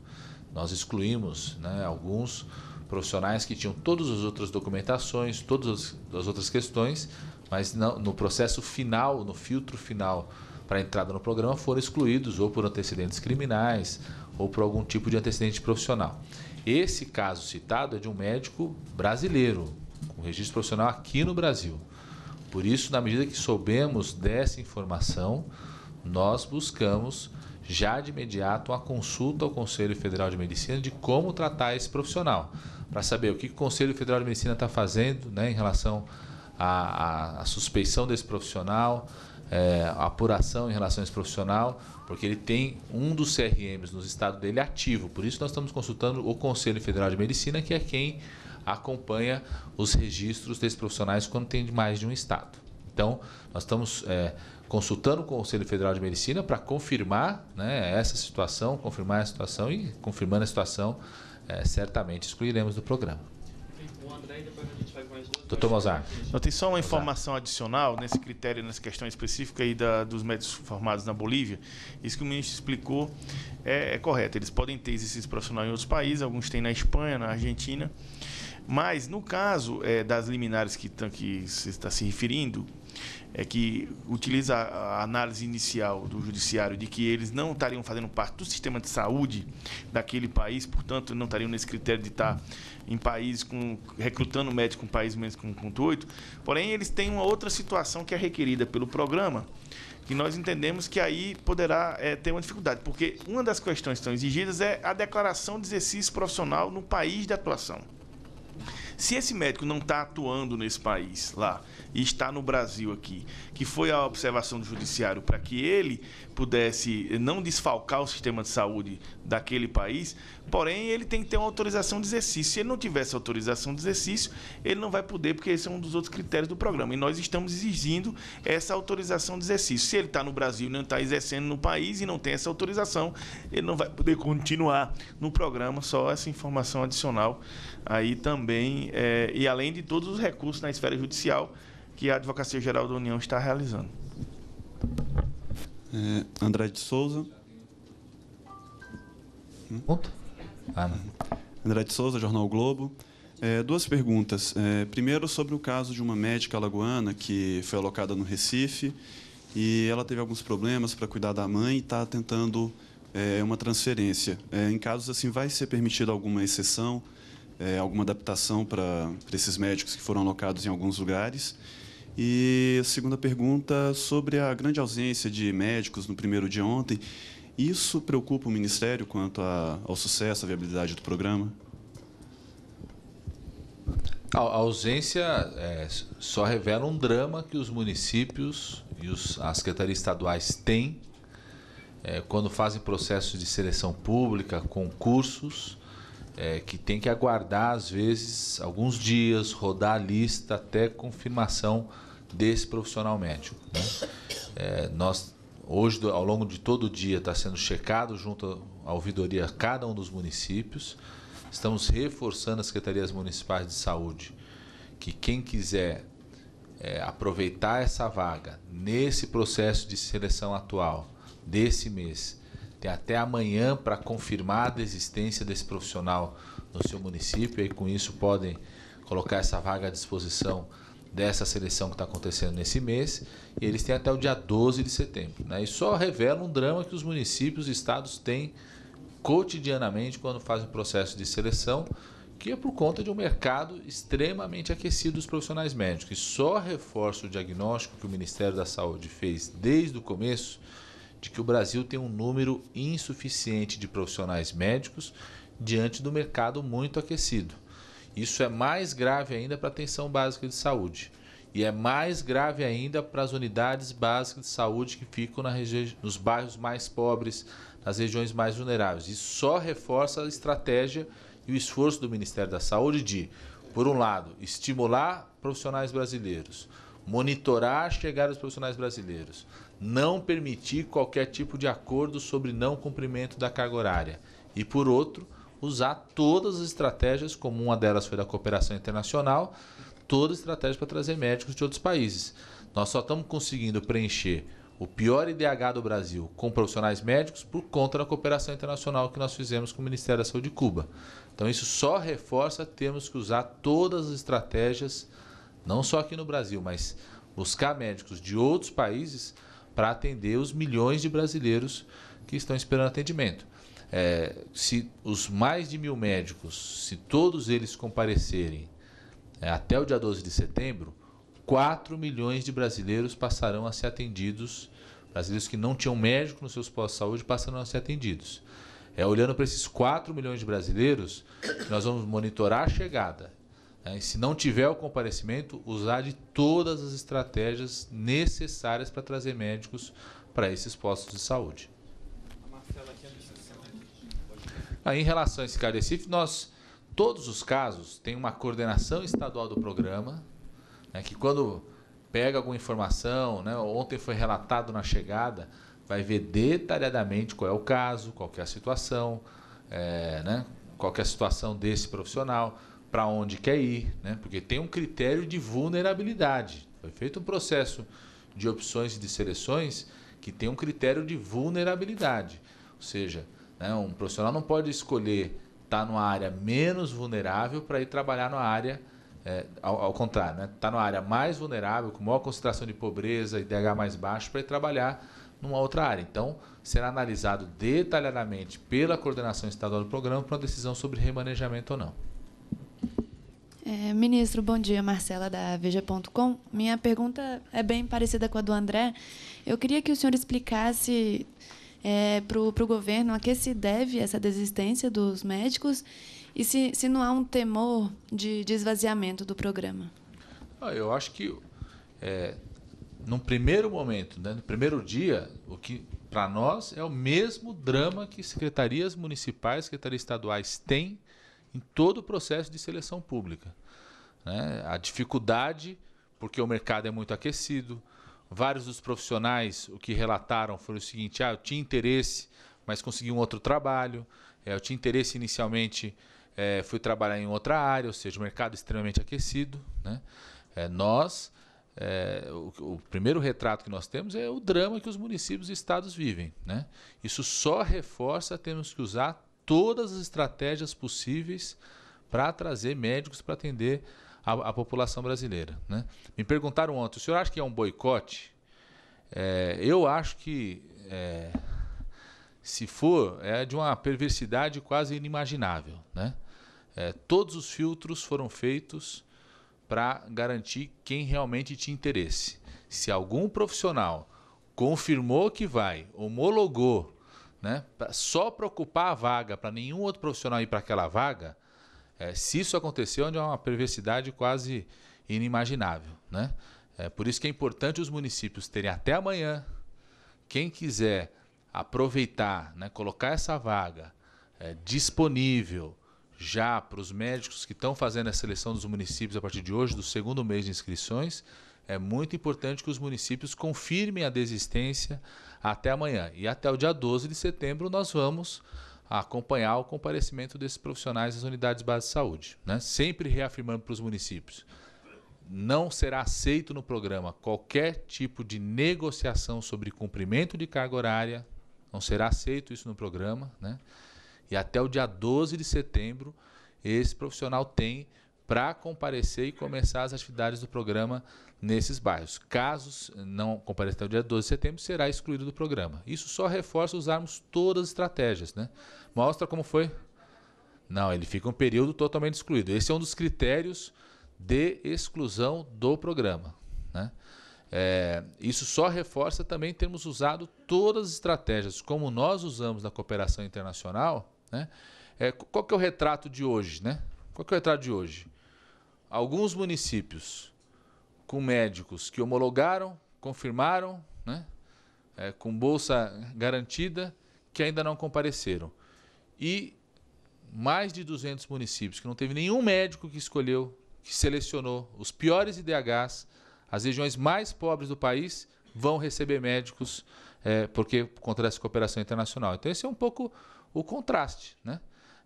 S2: Nós excluímos né, alguns profissionais que tinham todas as outras documentações, todas as outras questões, mas não, no processo final, no filtro final para a entrada no programa, foram excluídos ou por antecedentes criminais ou por algum tipo de antecedente profissional. Esse caso citado é de um médico brasileiro, com registro profissional aqui no Brasil. Por isso, na medida que soubemos dessa informação, nós buscamos já de imediato uma consulta ao Conselho Federal de Medicina de como tratar esse profissional, para saber o que o Conselho Federal de Medicina está fazendo né, em relação à, à, à suspeição desse profissional, é, apuração em relação a esse profissional, porque ele tem um dos CRMs nos estados dele ativo. Por isso nós estamos consultando o Conselho Federal de Medicina, que é quem acompanha os registros desses profissionais quando tem mais de um estado. Então, nós estamos é, consultando o Conselho Federal de Medicina para confirmar né, essa situação, confirmar a situação e confirmando a situação, é, certamente excluiremos do programa.
S4: O André depois...
S2: Doutor Mozart. Não, tem só uma
S3: informação adicional nesse critério, nessa questão específica aí da, dos médicos formados na Bolívia. Isso que o ministro explicou é, é correto. Eles podem ter exercício profissional em outros países, alguns têm na Espanha, na Argentina. Mas, no caso é, das liminares que, tão, que se está se referindo, é que utiliza a análise inicial do judiciário de que eles não estariam fazendo parte do sistema de saúde daquele país, portanto, não estariam nesse critério de estar em países com recrutando médico em países menos com 1,8. Porém, eles têm uma outra situação que é requerida pelo programa, que nós entendemos que aí poderá é, ter uma dificuldade, porque uma das questões que estão exigidas é a declaração de exercício profissional no país de atuação. Se esse médico não está atuando nesse país lá e está no Brasil aqui, que foi a observação do judiciário para que ele pudesse não desfalcar o sistema de saúde daquele país, porém ele tem que ter uma autorização de exercício. Se ele não tivesse autorização de exercício, ele não vai poder, porque esse é um dos outros critérios do programa. E nós estamos exigindo essa autorização de exercício. Se ele está no Brasil e não está exercendo no país e não tem essa autorização, ele não vai poder continuar no programa, só essa informação adicional aí também. É, e além de todos os recursos na esfera judicial que a Advocacia Geral da União está realizando. É, André de Souza.
S4: Hum? Ponto?
S2: Ah,
S3: André de Souza, Jornal Globo. É, duas perguntas. É, primeiro, sobre o caso de uma médica alagoana que foi alocada no Recife e ela teve alguns problemas para cuidar da mãe e está tentando é, uma transferência. É, em casos assim, vai ser permitida alguma exceção, é, alguma adaptação para esses médicos que foram alocados em alguns lugares? E a segunda pergunta sobre a grande ausência de médicos no primeiro de ontem.
S2: Isso preocupa o Ministério quanto a, ao sucesso, à viabilidade do programa? A, ausência é, só revela um drama que os municípios e os, as secretarias estaduais têm é, quando fazem processos de seleção pública, concursos, é, que tem que aguardar, às vezes, alguns dias, rodar a lista até confirmação desse profissional médico. Né? É, nós hoje ao longo de todo o dia está sendo checado junto à ouvidoria cada um dos municípios. Estamos reforçando as secretarias municipais de saúde que quem quiser é, aproveitar essa vaga nesse processo de seleção atual desse mês tem até amanhã para confirmar a existência desse profissional no seu município e com isso podem colocar essa vaga à disposição dessa seleção que está acontecendo nesse mês, e eles têm até o dia 12 de setembro. Né? E só revela um drama que os municípios e estados têm cotidianamente quando fazem o processo de seleção, que é por conta de um mercado extremamente aquecido dos profissionais médicos. E só reforça o diagnóstico que o Ministério da Saúde fez desde o começo de que o Brasil tem um número insuficiente de profissionais médicos diante do mercado muito aquecido. Isso é mais grave ainda para a atenção básica de saúde. E é mais grave ainda para as unidades básicas de saúde que ficam na nos bairros mais pobres, nas regiões mais vulneráveis. Isso só reforça a estratégia e o esforço do Ministério da Saúde de, por um lado, estimular profissionais brasileiros, monitorar a chegada dos profissionais brasileiros, não permitir qualquer tipo de acordo sobre não cumprimento da carga horária e, por outro, usar todas as estratégias, como uma delas foi da cooperação internacional, toda estratégia para trazer médicos de outros países. Nós só estamos conseguindo preencher o pior IDH do Brasil com profissionais médicos por conta da cooperação internacional que nós fizemos com o Ministério da Saúde de Cuba. Então isso só reforça temos que usar todas as estratégias, não só aqui no Brasil, mas buscar médicos de outros países para atender os milhões de brasileiros que estão esperando atendimento. É, se os mais de mil médicos, se todos eles comparecerem é, até o dia 12 de setembro, 4 milhões de brasileiros passarão a ser atendidos, brasileiros que não tinham médico nos seus postos de saúde passarão a ser atendidos. É, olhando para esses 4 milhões de brasileiros, nós vamos monitorar a chegada. Né? se não tiver o comparecimento, usar de todas as estratégias necessárias para trazer médicos para esses postos de saúde. Aí, em relação a esse CARDECIF, nós, todos os casos, tem uma coordenação estadual do programa, né, que quando pega alguma informação, né, ontem foi relatado na chegada, vai ver detalhadamente qual é o caso, qual é a situação, é, né, qual é a situação desse profissional, para onde quer ir, né, porque tem um critério de vulnerabilidade. Foi feito um processo de opções e de seleções que tem um critério de vulnerabilidade, ou seja, né? Um profissional não pode escolher estar tá numa área menos vulnerável para ir trabalhar numa área, é, ao, ao, contrário, né? tá numa área mais vulnerável, com maior concentração de pobreza, e DH mais baixo, para ir trabalhar numa outra área. Então, será analisado detalhadamente pela coordenação estadual do programa para uma decisão sobre remanejamento ou não.
S6: É, ministro, bom dia. Marcela, da Veja.com. Minha pergunta é bem parecida com a do André. Eu queria que o senhor explicasse é, para o governo a que se deve essa desistência dos médicos e se, se não há um temor de, de esvaziamento do programa.
S2: Ah, eu acho que, é, num primeiro momento, né, no primeiro dia, o que para nós é o mesmo drama que secretarias municipais, secretarias estaduais têm em todo o processo de seleção pública. Né? A dificuldade, porque o mercado é muito aquecido, Vários dos profissionais, o que relataram foi o seguinte: ah, eu tinha interesse, mas consegui um outro trabalho. É, eu tinha interesse inicialmente, é, fui trabalhar em outra área, ou seja, o mercado é extremamente aquecido. Né? É, nós, é, o, o, primeiro retrato que nós temos é o drama que os municípios e estados vivem. Né? Isso só reforça, temos que usar todas as estratégias possíveis para trazer médicos para atender a, a população brasileira. Né? Me perguntaram ontem, o senhor acha que é um boicote? É, eu acho que, é, se for, é de uma perversidade quase inimaginável. Né? É, todos os filtros foram feitos para garantir quem realmente tinha interesse. Se algum profissional confirmou que vai, homologou, né, só para ocupar a vaga, para nenhum outro profissional ir para aquela vaga, é, se isso aconteceu, é uma perversidade quase inimaginável. Né? É, por isso que é importante os municípios terem até amanhã. Quem quiser aproveitar, né, colocar essa vaga é, disponível já para os médicos que estão fazendo a seleção dos municípios a partir de hoje, do segundo mês de inscrições, é muito importante que os municípios confirmem a desistência até amanhã. E até o dia 12 de setembro nós vamos a acompanhar o comparecimento desses profissionais das unidades básicas de saúde. Né? Sempre reafirmando para os municípios: não será aceito no programa qualquer tipo de negociação sobre cumprimento de carga horária, não será aceito isso no programa. Né? E até o dia 12 de setembro, esse profissional tem para comparecer e começar as atividades do programa nesses bairros. Caso não compareça até o dia 12 de setembro, será excluído do programa. Isso só reforça usarmos todas as estratégias. Né? Mostra como foi. Não, ele fica um período totalmente excluído. Esse é um dos critérios de exclusão do programa. Né? É, isso só reforça também termos usado todas as estratégias, como nós usamos na cooperação internacional. Né? É, qual que é o retrato de hoje? Né? Qual que é o retrato de hoje? alguns municípios com médicos que homologaram, confirmaram, né, é, com bolsa garantida, que ainda não compareceram. E mais de 200 municípios que não teve nenhum médico que escolheu, que selecionou os piores IDHs, as regiões mais pobres do país, vão receber médicos é, porque contra essa cooperação internacional. Então esse é um pouco o contraste, né?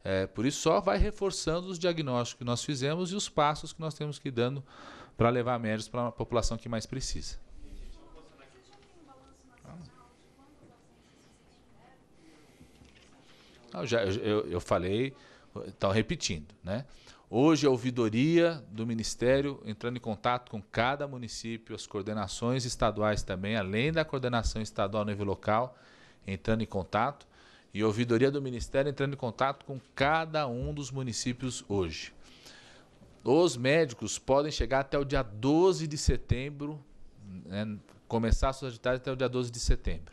S2: É, por isso, só vai reforçando os diagnósticos que nós fizemos e os passos que nós temos que ir dando para levar médicos para a população que mais precisa. Não, ah, já, eu, eu falei, estão repetindo. Né? Hoje, a ouvidoria do Ministério entrando em contato com cada município, as coordenações estaduais também, além da coordenação estadual a nível local, entrando em contato e ouvidoria do Ministério entrando em contato com cada um dos municípios hoje. Os médicos podem chegar até o dia 12 de setembro, né, começar suas atividades até o dia 12 de setembro,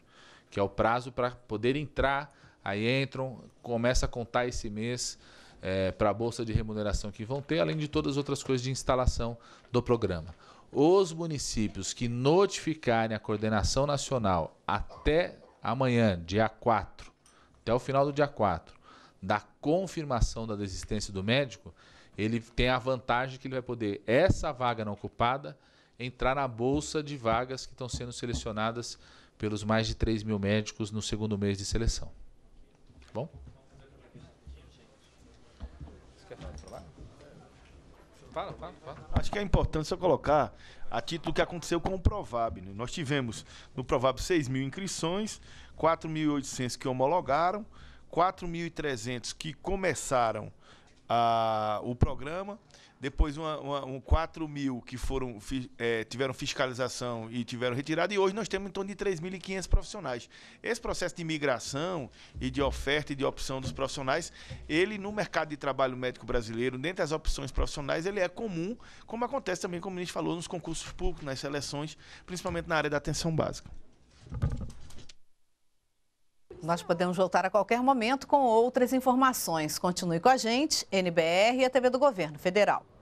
S2: que é o prazo para poder entrar. Aí entram, começa a contar esse mês é, para a bolsa de remuneração que vão ter, além de todas as outras coisas de instalação do programa. Os municípios que notificarem a coordenação nacional até amanhã, dia 4, até o final do dia 4, da confirmação da desistência do médico, ele tem a vantagem que ele vai poder, essa vaga não ocupada, entrar na bolsa de vagas que estão sendo selecionadas pelos mais de 3 mil médicos no segundo mês de seleção. Tá bom? Fala, fala, fala.
S3: Acho que é importante eu colocar a título que aconteceu com o Provab. Né? Nós tivemos no Provab 6 mil inscrições, 4.800 que homologaram, 4.300 que começaram a, ah, o programa, depois uma, uma, um 4 mil que foram, é, tiveram fiscalização e tiveram retirada, e hoje nós temos em torno de 3.500 profissionais. Esse processo de migração e de oferta e de opção dos profissionais, ele no mercado de trabalho médico brasileiro, dentre as opções profissionais, ele é comum, como acontece também, como a gente falou, nos concursos públicos, nas seleções, principalmente na área da atenção básica.
S6: Nós
S1: podemos voltar a qualquer momento com outras informações. Continue com a gente, NBR e a TV do Governo Federal.